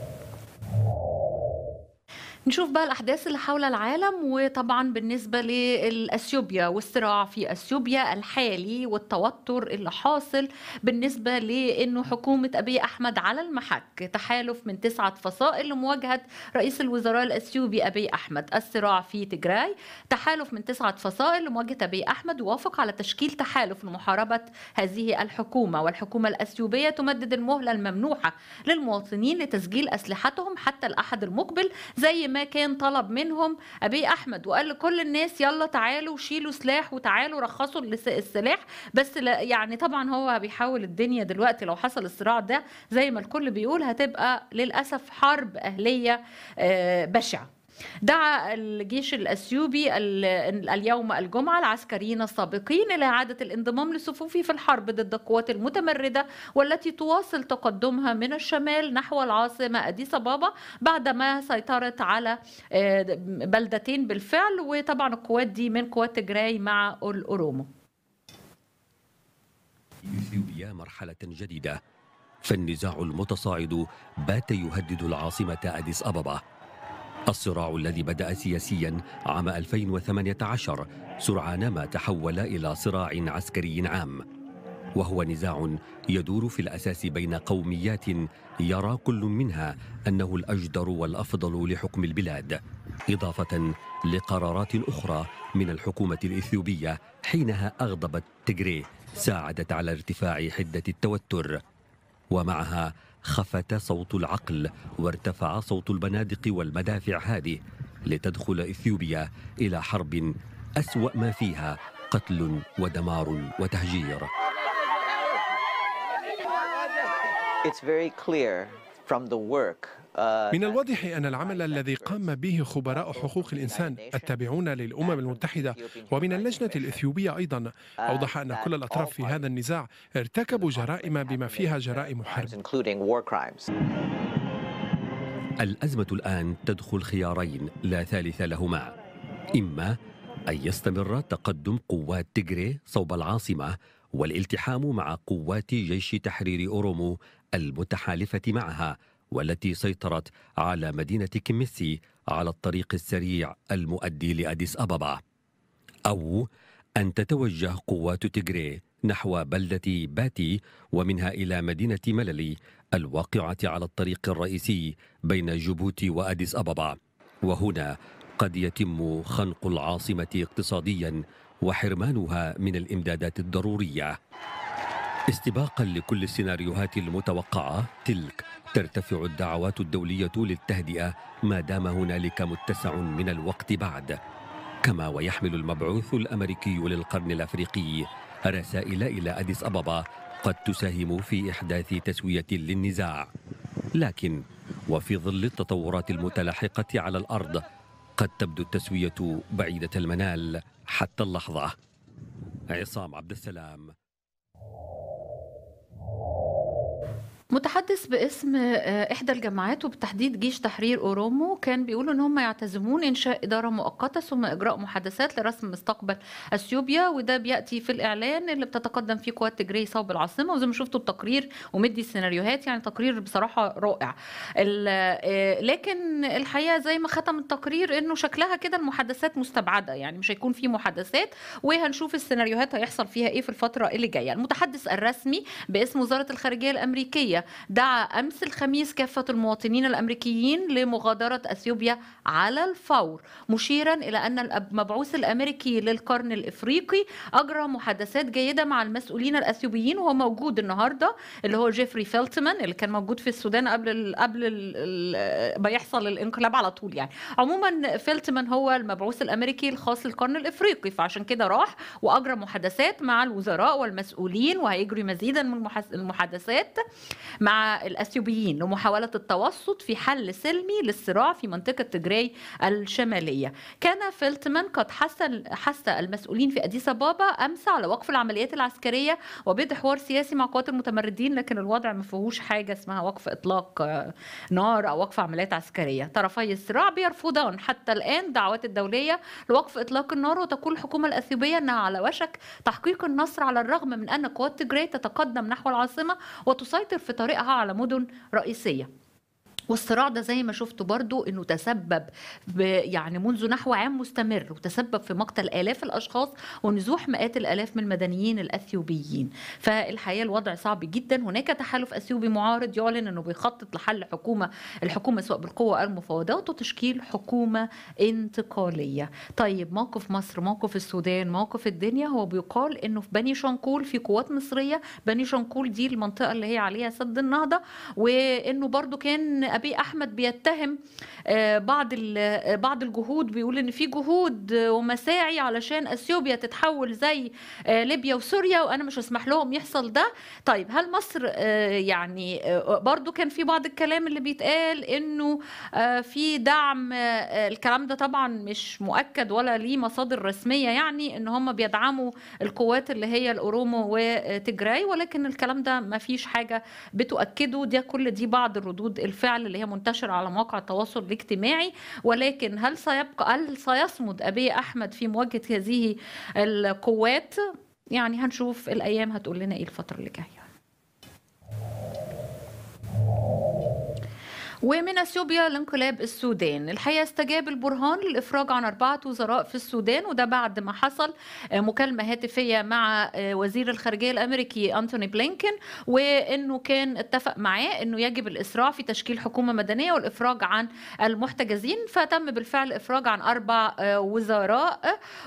نشوف بقى الأحداث اللي حول العالم وطبعا بالنسبة لأثيوبيا والصراع في أثيوبيا الحالي والتوتر اللي حاصل بالنسبة لأنه حكومة أبي أحمد على المحك تحالف من تسعة فصائل لمواجهة رئيس الوزراء الأثيوبي أبي أحمد الصراع في تجراي تحالف من تسعة فصائل لمواجهة أبي أحمد وافق على تشكيل تحالف لمحاربة هذه الحكومة والحكومة الأثيوبية تمدد المهلة الممنوحة للمواطنين لتسجيل أسلحتهم حتى الأحد المقبل زي ما كان طلب منهم أبي أحمد وقال لكل الناس يلا تعالوا شيلوا سلاح وتعالوا رخصوا السلاح بس لا يعني طبعا هو بيحاول الدنيا دلوقتي لو حصل الصراع ده زي ما الكل بيقول هتبقى للأسف حرب أهلية آه، بشعة دعا الجيش الأثيوبي اليوم الجمعة العسكريين السابقين إلى إعادة الانضمام لصفوفه في الحرب ضد القوات المتمردة والتي تواصل تقدمها من الشمال نحو العاصمة أديس أبابا بعدما سيطرت على آه، بلدتين بالفعل وطبعا القوات دي من قوات تجراي مع الأورومو إثيوبيا مرحلة جديدة فالنزاع المتصاعد بات يهدد العاصمة أديس أبابا الصراع الذي بدأ سياسيا عام 2018 سرعان ما تحول إلى صراع عسكري عام وهو نزاع يدور في الأساس بين قوميات يرى كل منها أنه الأجدر والأفضل لحكم البلاد إضافة لقرارات أخرى من الحكومة الإثيوبية حينها أغضبت تجري ساعدت على ارتفاع حدة التوتر ومعها خفت صوت العقل وارتفع صوت البنادق والمدافع هذه لتدخل إثيوبيا إلى حرب أسوأ ما فيها قتل ودمار وتهجير It's very clear Uh, من الواضح أن العمل الذي قام به خبراء حقوق الإنسان التابعون للأمم المتحدة ومن اللجنة الإثيوبية أيضا uh, أوضح أن كل الأطراف في هذا النزاع ارتكبوا جرائم بما فيها جرائم حرب الأزمة الآن تدخل خيارين لا ثالث لهما إما أن يستمر تقدم قوات تجري صوب العاصمة والالتحام مع قوات جيش تحرير أورومو المتحالفة معها والتي سيطرت على مدينة كيميسي على الطريق السريع المؤدي لأديس أبابا أو أن تتوجه قوات تيغري نحو بلدة باتي ومنها إلى مدينة مللي الواقعة على الطريق الرئيسي بين جيبوتي وأديس أبابا وهنا قد يتم خنق العاصمة اقتصاديا وحرمانها من الإمدادات الضرورية استباقا لكل السيناريوهات المتوقعة تلك ترتفع الدعوات الدولية للتهدئة ما دام هنالك متسع من الوقت بعد كما ويحمل المبعوث الأمريكي للقرن الأفريقي رسائل إلى أديس أبابا قد تساهم في إحداث تسوية للنزاع لكن وفي ظل التطورات المتلاحقة على الأرض قد تبدو التسوية بعيدة المنال حتى اللحظة عصام عبد السلام متحدث باسم آه، إحدى الجماعات وبالتحديد جيش تحرير أورومو كان بيقول إن هم يعتزمون إنشاء إدارة مؤقتة ثم إجراء محادثات لرسم مستقبل أثيوبيا وده بيأتي في الإعلان اللي بتتقدم فيه قوات تجري صوب العاصمة وزي ما شفتوا التقرير ومدي السيناريوهات يعني تقرير بصراحة رائع آه، لكن الحقيقة زي ما ختم التقرير إنه شكلها كده المحادثات مستبعدة يعني مش هيكون في محادثات وهنشوف السيناريوهات هيحصل فيها إيه في الفترة اللي جاية المتحدث الرسمي باسم وزارة الخارجية الأمريكية دعا أمس الخميس كافة المواطنين الأمريكيين لمغادرة أثيوبيا على الفور مشيرا إلى أن المبعوث الأمريكي للقرن الإفريقي أجرى محادثات جيدة مع المسؤولين الأثيوبيين وهو موجود النهاردة اللي هو جيفري فيلتمان اللي كان موجود في السودان قبل ال قبل ما يحصل الانقلاب على طول يعني عموما فيلتمان هو المبعوث الأمريكي الخاص للقرن الإفريقي فعشان كده راح وأجرى محادثات مع الوزراء والمسؤولين وهيجري مزيدا من المحادثات مع الاثيوبيين لمحاوله التوسط في حل سلمي للصراع في منطقه تجري الشماليه كان فيلتمان قد حث حث المسؤولين في اديس ابابا امس على وقف العمليات العسكريه وبدء حوار سياسي مع قوات المتمردين لكن الوضع ما فيهوش حاجه اسمها وقف اطلاق آه، نار او وقف عمليات عسكريه طرفي الصراع بيرفضان حتى الان دعوات الدوليه لوقف اطلاق النار وتقول الحكومه الاثيوبيه انها على وشك تحقيق النصر على الرغم من ان قوات تجري تتقدم نحو العاصمه وتسيطر في طريقها على مدن رئيسية والصراع ده زي ما شفتوا برضو انه تسبب يعني منذ نحو عام مستمر وتسبب في مقتل الاف الاشخاص ونزوح مئات الالاف من المدنيين الاثيوبيين فالحقيقه الوضع صعب جدا هناك تحالف اثيوبي معارض يعلن انه بيخطط لحل حكومه الحكومه سواء بالقوه او المفاوضات وتشكيل حكومه انتقاليه طيب موقف مصر موقف السودان موقف الدنيا هو بيقال انه في بني شنقول في قوات مصريه بني شنقول دي المنطقه اللي هي عليها سد النهضه وانه برضو كان ابي احمد بيتهم آه، بعض آه، بعض الجهود بيقول ان في جهود ومساعي علشان اثيوبيا تتحول زي آه، ليبيا وسوريا وانا مش هسمح لهم يحصل ده طيب هل مصر يعني برضو كان في بعض الكلام اللي بيتقال انه في دعم الكلام ده طبعا مش مؤكد ولا ليه مصادر رسميه يعني ان هم بيدعموا القوات اللي هي الاورومو وتجراي ولكن الكلام ده ما فيش حاجه بتؤكده ده كل دي بعض الردود الفعل الفعل اللي هي منتشرة على مواقع التواصل الاجتماعي ولكن هل سيبقى هل سيصمد أبي أحمد في مواجهة هذه القوات يعني هنشوف الأيام هتقول لنا إيه الفترة اللي جاية ومن اثيوبيا لانقلاب السودان الحقيقه استجاب البرهان للافراج عن اربعه وزراء في السودان وده بعد ما حصل آه، مكالمه هاتفيه مع آه، وزير الخارجيه الامريكي انتوني بلينكن وانه كان اتفق معاه انه يجب الاسراع في تشكيل حكومه مدنيه والافراج عن المحتجزين فتم بالفعل افراج عن اربع آه، وزراء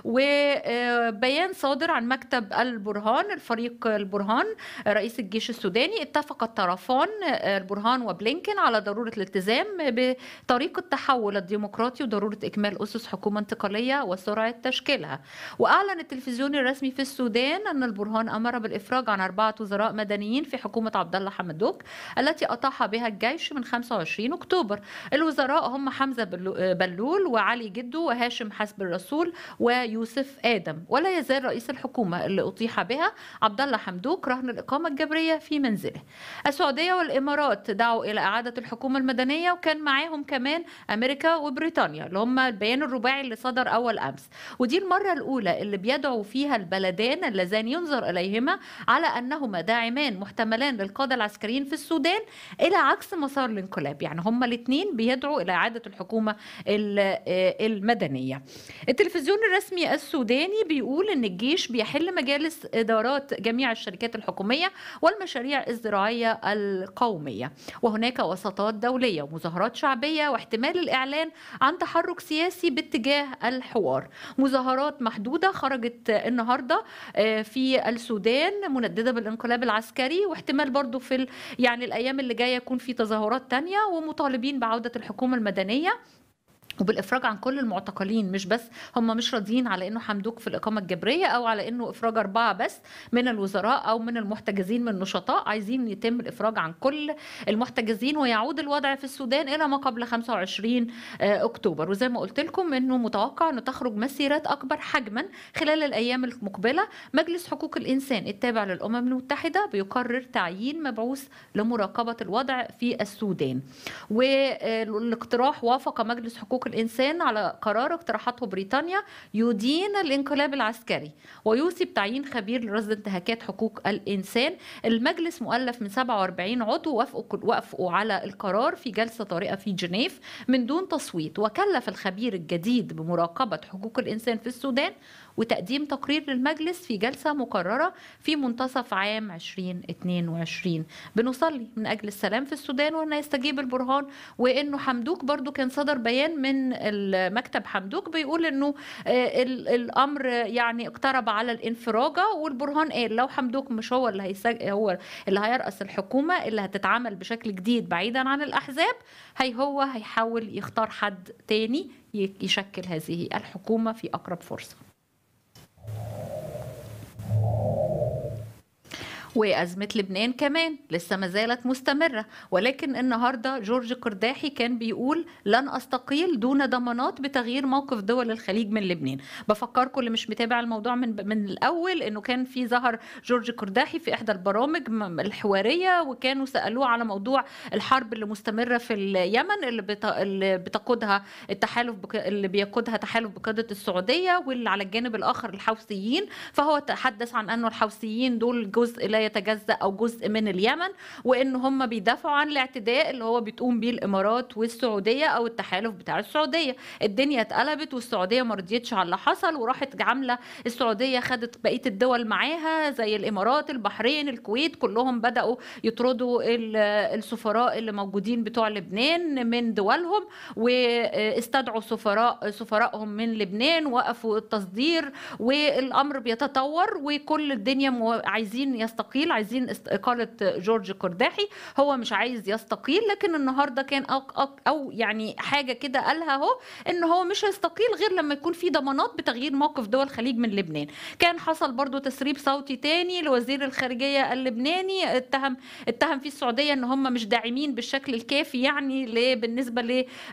وبيان صادر عن مكتب البرهان الفريق البرهان رئيس الجيش السوداني اتفق الطرفان البرهان وبلينكن على ضروره الالتزام بطريق التحول الديمقراطي وضروره اكمال اسس حكومه انتقاليه وسرعه تشكيلها واعلن التلفزيون الرسمي في السودان ان البرهان امر بالافراج عن اربعه وزراء مدنيين في حكومه عبد الله حمدوك التي اطاح بها الجيش من 25 اكتوبر الوزراء هم حمزه بلول وعلي جدو وهاشم حسب الرسول ويوسف ادم ولا يزال رئيس الحكومه اللي اطيح بها عبد الله حمدوك رهن الاقامه الجبريه في منزله السعوديه والامارات دعوا الى اعاده الحكومه المدنية المدنيه وكان معاهم كمان امريكا وبريطانيا اللي هم البيان الرباعي اللي صدر اول امس ودي المره الاولى اللي بيدعو فيها البلدان اللذان ينظر اليهما على انهما داعمان محتملان للقاده العسكريين في السودان الى عكس مسار الانقلاب يعني هم الاثنين بيدعوا الى اعاده الحكومه آه، المدنيه التلفزيون الرسمي السوداني بيقول ان الجيش بيحل مجالس ادارات جميع الشركات الحكوميه والمشاريع الزراعيه القوميه وهناك وسطات دوليه الدوليه ومظاهرات شعبيه واحتمال الاعلان عن تحرك سياسي باتجاه الحوار مظاهرات محدوده خرجت النهارده آه، في السودان مندده بالانقلاب العسكري واحتمال برضو في يعني الايام اللي جايه يكون في تظاهرات تانية ومطالبين بعوده الحكومه المدنيه وبالافراج عن كل المعتقلين مش بس هم مش راضيين على انه حمدوك في الاقامه الجبريه او على انه افراج اربعه بس من الوزراء او من المحتجزين من النشطاء عايزين يتم الافراج عن كل المحتجزين ويعود الوضع في السودان الى ما قبل 25 آه، اكتوبر وزي ما قلت لكم انه متوقع انه تخرج مسيرات اكبر حجما خلال الايام المقبله مجلس حقوق الانسان التابع للامم المتحده بيقرر تعيين مبعوث لمراقبه الوضع في السودان والاقتراح وافق مجلس حقوق حقوق الإنسان على قرار اقترحته بريطانيا يدين الانقلاب العسكري ويوصي بتعيين خبير لرصد انتهاكات حقوق الإنسان المجلس مؤلف من 47 عضو وافقوا, وافقوا على القرار في جلسة طارئة في جنيف من دون تصويت وكلف الخبير الجديد بمراقبة حقوق الإنسان في السودان وتقديم تقرير للمجلس في جلسة مقررة في منتصف عام 2022 بنصلي من أجل السلام في السودان وأن يستجيب البرهان وأنه حمدوك برضو كان صدر بيان من من مكتب حمدوك بيقول انه آه، الامر يعني اقترب على الانفراجه والبرهان قال لو حمدوك مش هو اللي هيسج... هو اللي هيرأس الحكومه اللي هتتعامل بشكل جديد بعيدا عن الاحزاب هي هو هيحاول يختار حد تاني يشكل هذه الحكومه في اقرب فرصه وأزمة لبنان كمان لسه ما زالت مستمرة ولكن النهاردة جورج قرداحي كان بيقول لن أستقيل دون ضمانات بتغيير موقف دول الخليج من لبنان بفكركم اللي مش متابع الموضوع من, من الأول أنه كان في ظهر جورج قرداحي في إحدى البرامج الحوارية وكانوا سألوه على موضوع الحرب اللي مستمرة في اليمن اللي, بت... اللي بتقودها التحالف بك... اللي بيقودها تحالف بقيادة السعودية واللي على الجانب الآخر الحوثيين فهو تحدث عن أنه الحوثيين دول جزء لا يتجزأ أو جزء من اليمن وإن هم بيدافعوا عن الاعتداء اللي هو بتقوم بيه الإمارات والسعودية أو التحالف بتاع السعودية الدنيا اتقلبت والسعودية ما رضيتش على اللي حصل وراحت عاملة السعودية خدت بقية الدول معاها زي الإمارات البحرين الكويت كلهم بدأوا يطردوا السفراء اللي موجودين بتوع لبنان من دولهم واستدعوا سفراء سفراءهم من لبنان وقفوا التصدير والأمر بيتطور وكل الدنيا عايزين يستقيموا يستقيل عايزين استقالة جورج كرداحي هو مش عايز يستقيل لكن النهارده كان أو, أو يعني حاجة كده قالها اهو ان هو مش هيستقيل غير لما يكون في ضمانات بتغيير موقف دول الخليج من لبنان كان حصل برضو تسريب صوتي تاني لوزير الخارجية اللبناني اتهم اتهم فيه السعودية ان هم مش داعمين بالشكل الكافي يعني بالنسبة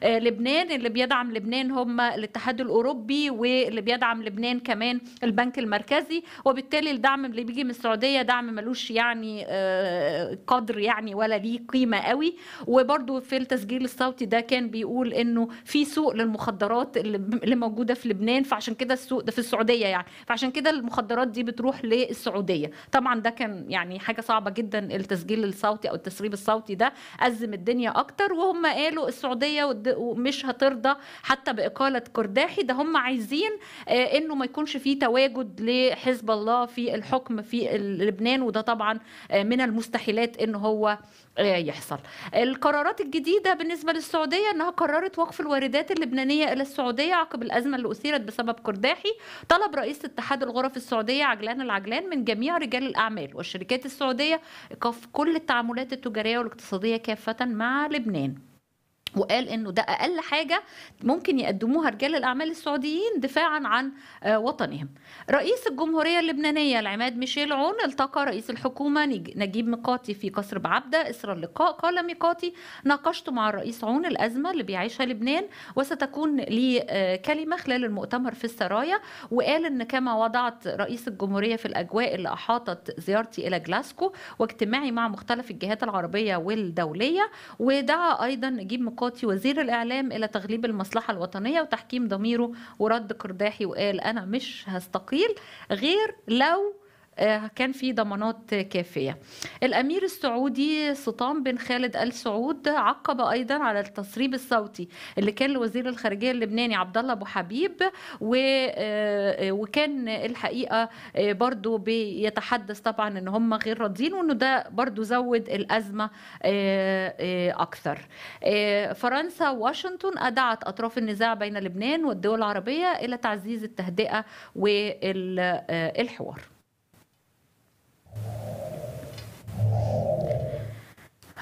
للبنان آه، اللي بيدعم لبنان هم الاتحاد الاوروبي واللي بيدعم لبنان كمان البنك المركزي وبالتالي الدعم اللي بيجي من السعودية دعم ملوش ملوش يعني آه، قدر يعني ولا ليه قيمه قوي وبرده في التسجيل الصوتي ده كان بيقول انه في سوق للمخدرات اللي موجوده في لبنان فعشان كده السوق ده في السعوديه يعني فعشان كده المخدرات دي بتروح للسعوديه طبعا ده كان يعني حاجه صعبه جدا التسجيل الصوتي او التسريب الصوتي ده ازم الدنيا اكتر وهم قالوا السعوديه مش هترضى حتى باقاله كرداحي ده هم عايزين آه، انه ما يكونش في تواجد لحزب الله في الحكم في لبنان وده طبعا آه، من المستحيلات ان هو آه، يحصل القرارات الجديدة بالنسبة للسعودية أنها قررت وقف الواردات اللبنانية إلى السعودية عقب الأزمة اللي أثيرت بسبب كرداحي طلب رئيس اتحاد الغرف السعودية عجلان العجلان من جميع رجال الأعمال والشركات السعودية إيقاف كل التعاملات التجارية والاقتصادية كافة مع لبنان وقال انه ده اقل حاجه ممكن يقدموها رجال الاعمال السعوديين دفاعا عن آه، وطنهم. رئيس الجمهوريه اللبنانيه العماد ميشيل عون التقى رئيس الحكومه نجيب ميقاتي في قصر بعبده اثر اللقاء قال ميقاتي ناقشت مع الرئيس عون الازمه اللي بيعيشها لبنان وستكون لي آه، كلمه خلال المؤتمر في السرايا وقال ان كما وضعت رئيس الجمهوريه في الاجواء اللي احاطت زيارتي الى جلاسكو واجتماعي مع مختلف الجهات العربيه والدوليه ودعا ايضا نجيب تطرقات وزير الإعلام إلى تغليب المصلحة الوطنية وتحكيم ضميره ورد قرداحي وقال أنا مش هستقيل غير لو آه، كان في ضمانات كافية الأمير السعودي سلطان بن خالد آل سعود عقب أيضا على التصريب الصوتي اللي كان لوزير الخارجية اللبناني عبد الله أبو حبيب آه، وكان الحقيقة آه، برضو بيتحدث طبعا أن هم غير راضيين وأنه ده برضو زود الأزمة أكثر فرنسا واشنطن أدعت أطراف النزاع بين لبنان والدول العربية إلى تعزيز التهدئة والحوار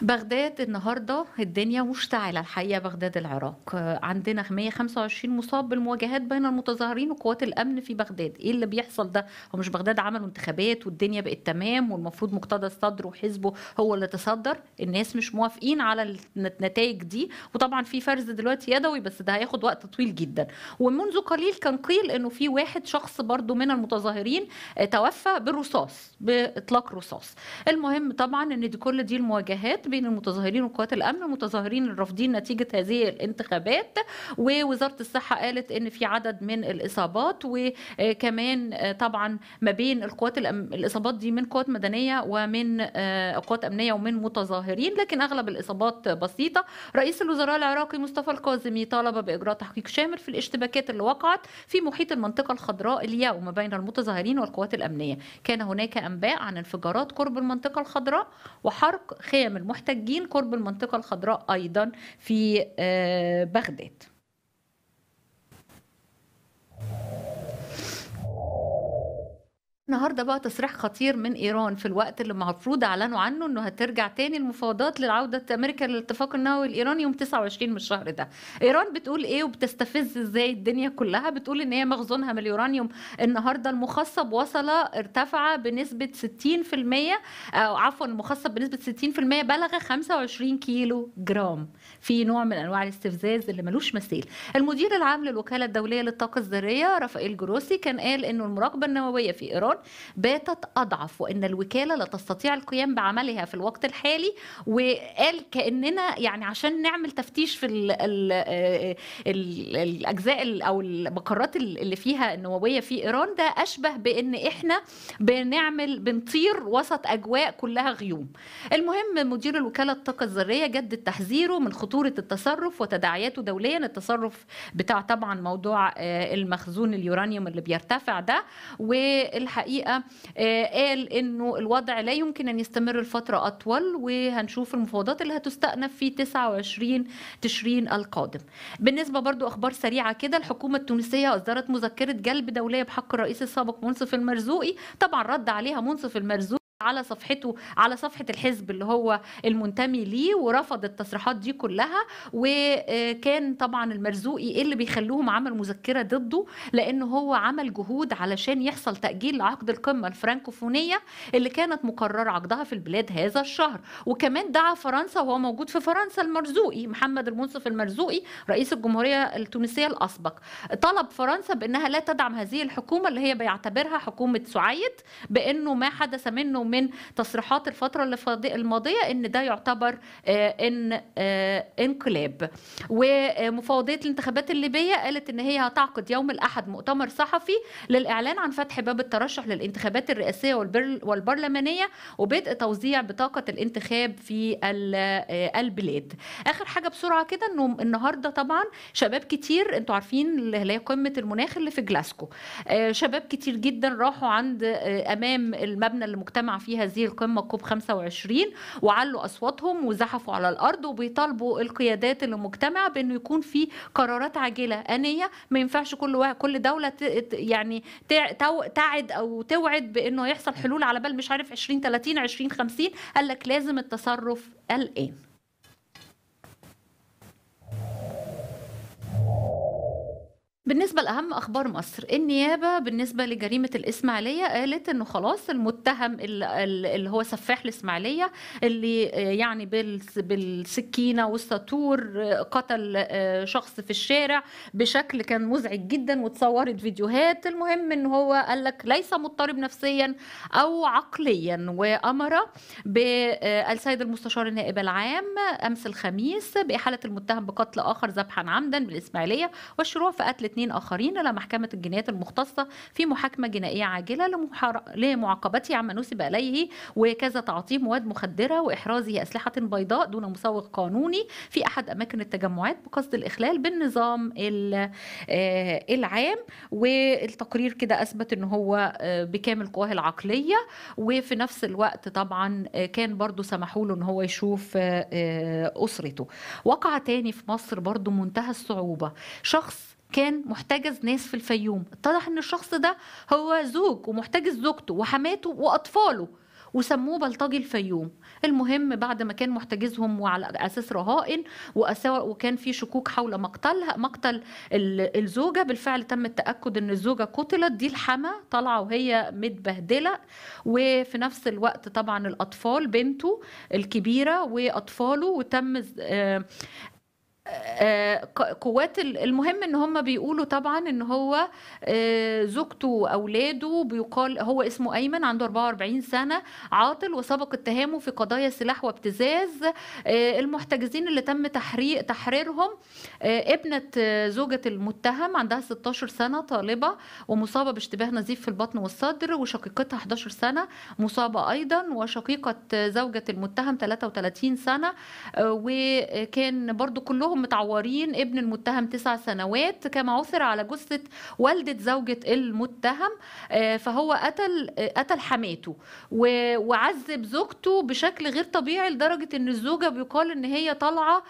بغداد النهارده الدنيا مشتعله الحقيقه بغداد العراق آه، عندنا 125 مصاب بالمواجهات بين المتظاهرين وقوات الامن في بغداد ايه اللي بيحصل ده هو مش بغداد عملوا انتخابات والدنيا بقت تمام والمفروض مقتدى الصدر وحزبه هو اللي تصدر الناس مش موافقين على النتائج دي وطبعا في فرز دلوقتي يدوي بس ده هياخد وقت طويل جدا ومنذ قليل كان قيل انه في واحد شخص برضو من المتظاهرين آه، توفى بالرصاص باطلاق رصاص المهم طبعا ان دي كل دي المواجهات بين المتظاهرين وقوات الامن المتظاهرين الرافضين نتيجه هذه الانتخابات ووزاره الصحه قالت ان في عدد من الاصابات وكمان طبعا ما بين القوات الأم... الاصابات دي من قوات مدنيه ومن آه، قوات امنيه ومن متظاهرين لكن اغلب الاصابات بسيطه رئيس الوزراء العراقي مصطفى الكاظمي طالب باجراء تحقيق شامل في الاشتباكات اللي وقعت في محيط المنطقه الخضراء اليوم بين المتظاهرين والقوات الامنيه كان هناك انباء عن انفجارات قرب المنطقه الخضراء وحرق خيام المحيط محتاجين قرب المنطقة الخضراء أيضا في آه، بغداد النهارده بقى تصريح خطير من ايران في الوقت اللي المفروض اعلنوا عنه انه هترجع تاني المفاوضات لعوده امريكا للاتفاق النووي الايراني يوم 29 من الشهر ده. ايران بتقول ايه وبتستفز ازاي الدنيا كلها؟ بتقول ان هي مخزونها من اليورانيوم النهارده المخصب وصل ارتفع بنسبه 60% عفوا المخصب بنسبه 60% بلغ 25 كيلو جرام. في نوع من انواع الاستفزاز اللي ملوش مثيل. المدير العام للوكاله الدوليه للطاقه الذريه رافائيل جروسي كان قال انه المراقبه النوويه في ايران باتت أضعف وإن الوكالة لا تستطيع القيام بعملها في الوقت الحالي وقال كأننا يعني عشان نعمل تفتيش في الـ الـ آه، الـ الأجزاء أو المقرات اللي فيها النووية في إيران ده أشبه بإن إحنا بنعمل بنطير وسط أجواء كلها غيوم المهم مدير الوكالة الطاقة الذرية جدد تحذيره من خطورة التصرف وتداعياته دوليا التصرف بتاع طبعا موضوع آه، المخزون اليورانيوم اللي بيرتفع ده والحقيقة الحقيقه آه، قال انه الوضع لا يمكن ان يستمر لفتره اطول وهنشوف المفاوضات اللي هتستأنف في 29 تشرين القادم بالنسبه برضو اخبار سريعه كده الحكومه التونسيه اصدرت مذكره جلب دوليه بحق الرئيس السابق منصف المرزوقي طبعا رد عليها منصف المرزوقي على صفحته على صفحه الحزب اللي هو المنتمي ليه ورفض التصريحات دي كلها وكان طبعا المرزوقي ايه اللي بيخلوهم عمل مذكره ضده لان هو عمل جهود علشان يحصل تاجيل لعقد القمه الفرنكوفونيه اللي كانت مقرر عقدها في البلاد هذا الشهر وكمان دعا فرنسا وهو موجود في فرنسا المرزوقي محمد المنصف المرزوقي رئيس الجمهوريه التونسيه الاسبق طلب فرنسا بانها لا تدعم هذه الحكومه اللي هي بيعتبرها حكومه سعيد بانه ما حدث منه من تصريحات الفترة الماضية ان ده يعتبر آه، ان آه، انقلاب ومفوضية الانتخابات الليبية قالت ان هي هتعقد يوم الاحد مؤتمر صحفي للاعلان عن فتح باب الترشح للانتخابات الرئاسية والبرلمانية وبدء توزيع بطاقة الانتخاب في آه، البلاد اخر حاجة بسرعة كده انه النهاردة طبعا شباب كتير انتوا عارفين اللي هي قمة المناخ اللي في جلاسكو شباب كتير جدا راحوا عند امام المبنى اللي مجتمع في هذه القمة كوب 25 وعلوا أصواتهم وزحفوا على الأرض وبيطالبوا القيادات المجتمع بأنه يكون في قرارات عاجلة أنية ما ينفعش كل كل دولة يعني تعد أو توعد بأنه يحصل حلول على بال مش عارف 20 30 20 50 قال لك لازم التصرف الآن بالنسبة لأهم أخبار مصر، النيابة بالنسبة لجريمة الإسماعيلية قالت إنه خلاص المتهم اللي هو سفاح الإسماعيلية اللي آه، يعني بالسكينة والسطور آه، قتل آه، شخص في الشارع بشكل كان مزعج جدا واتصورت فيديوهات، المهم إن هو قال لك ليس مضطرب نفسيا أو عقليا وأمر بالسيد المستشار النائب العام أمس الخميس بإحالة المتهم بقتل آخر ذبحا عمدا بالإسماعيلية والشروع في قتل اثنين آخرين إلى محكمة الجنايات المختصة في محاكمة جنائية عاجلة لمعاقبته عما نسب إليه وكذا تعطيه مواد مخدرة وإحرازه أسلحة بيضاء دون مسوغ قانوني في أحد أماكن التجمعات بقصد الإخلال بالنظام آه، العام والتقرير كده أثبت أن هو آه، بكامل قواه العقلية وفي نفس الوقت طبعا آه، كان برضو سمحوا له أن هو يشوف أسرته وقع تاني في مصر برضو منتهى الصعوبة شخص كان محتجز ناس في الفيوم اتضح ان الشخص ده هو زوج ومحتجز زوجته وحماته واطفاله وسموه بلطجي الفيوم المهم بعد ما كان محتجزهم وعلى اساس رهائن وكان في شكوك حول مقتلها مقتل الزوجه بالفعل تم التاكد ان الزوجه قتلت دي الحما طالعه وهي متبهدله وفي نفس الوقت طبعا الاطفال بنته الكبيره واطفاله وتم آه، آه، قوات المهم ان هم بيقولوا طبعا ان هو آه، زوجته واولاده بيقال هو اسمه ايمن عنده 44 سنه عاطل وسبق اتهامه في قضايا سلاح وابتزاز آه، المحتجزين اللي تم تحرير تحريرهم ابنه زوجه المتهم عندها 16 سنه طالبه ومصابه باشتباه نزيف في البطن والصدر وشقيقتها 11 سنه مصابه ايضا وشقيقه زوجه المتهم 33 سنه وكان برضو كلهم كلهم متعورين ابن المتهم تسع سنوات كما عثر على جثة والدة زوجة المتهم آه، فهو قتل آه، قتل حماته وعذب زوجته بشكل غير طبيعي لدرجة ان الزوجة بيقال ان هي طالعة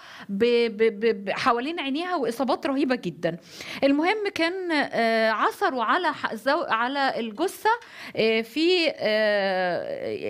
حوالين عينيها واصابات رهيبة جدا المهم كان آه، عثروا على على الجثة في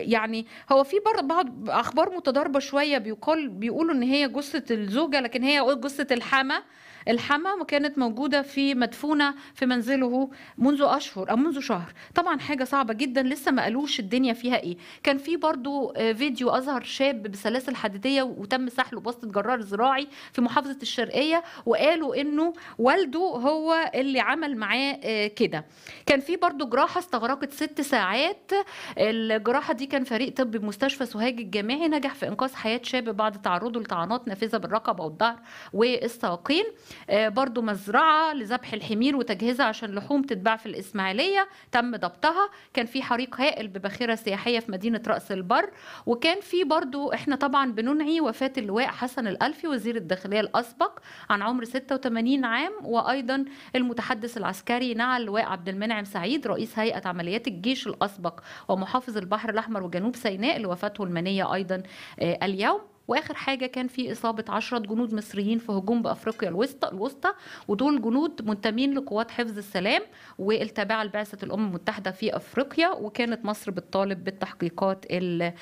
يعني هو في بعض اخبار متضاربة شوية بيقال بيقولوا ان هي جثة الزوجة لكن هي هي قصه الحما الحمام وكانت موجودة في مدفونة في منزله منذ أشهر أو منذ شهر طبعا حاجة صعبة جدا لسه ما قالوش الدنيا فيها إيه كان في برضو آه، فيديو أظهر شاب بسلاسل حديدية وتم سحله بسطة جرار زراعي في محافظة الشرقية وقالوا إنه والده هو اللي عمل معاه آه، كده كان في برضو جراحة استغرقت ست ساعات الجراحة دي كان فريق طب بمستشفى سوهاج الجامعي نجح في إنقاذ حياة شاب بعد تعرضه لطعنات نافذة بالرقبة والظهر والساقين آه، برضو مزرعة لذبح الحمير وتجهيزها عشان لحوم تتباع في الإسماعيلية تم ضبطها كان في حريق هائل بباخرة سياحية في مدينة رأس البر وكان في برضو احنا طبعا بننعي وفاة اللواء حسن الألفي وزير الداخلية الأسبق عن عمر 86 عام وأيضا المتحدث العسكري نعى اللواء عبد المنعم سعيد رئيس هيئة عمليات الجيش الأسبق ومحافظ البحر الأحمر وجنوب سيناء لوفاته المنية أيضا آه، اليوم واخر حاجه كان في اصابه 10 جنود مصريين في هجوم بافريقيا الوسطى الوسطى ودول جنود منتمين لقوات حفظ السلام والتابعه لبعثه الامم المتحده في افريقيا وكانت مصر بتطالب بالتحقيقات آه،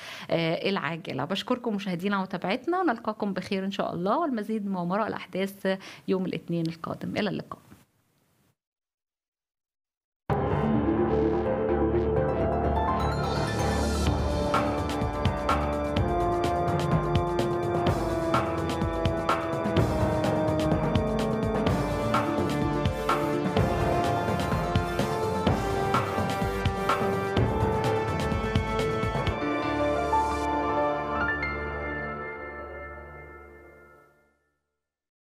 العاجله بشكركم مشاهدينا ومتابعتنا نلقاكم بخير ان شاء الله والمزيد من وراء الاحداث يوم الاثنين القادم الى اللقاء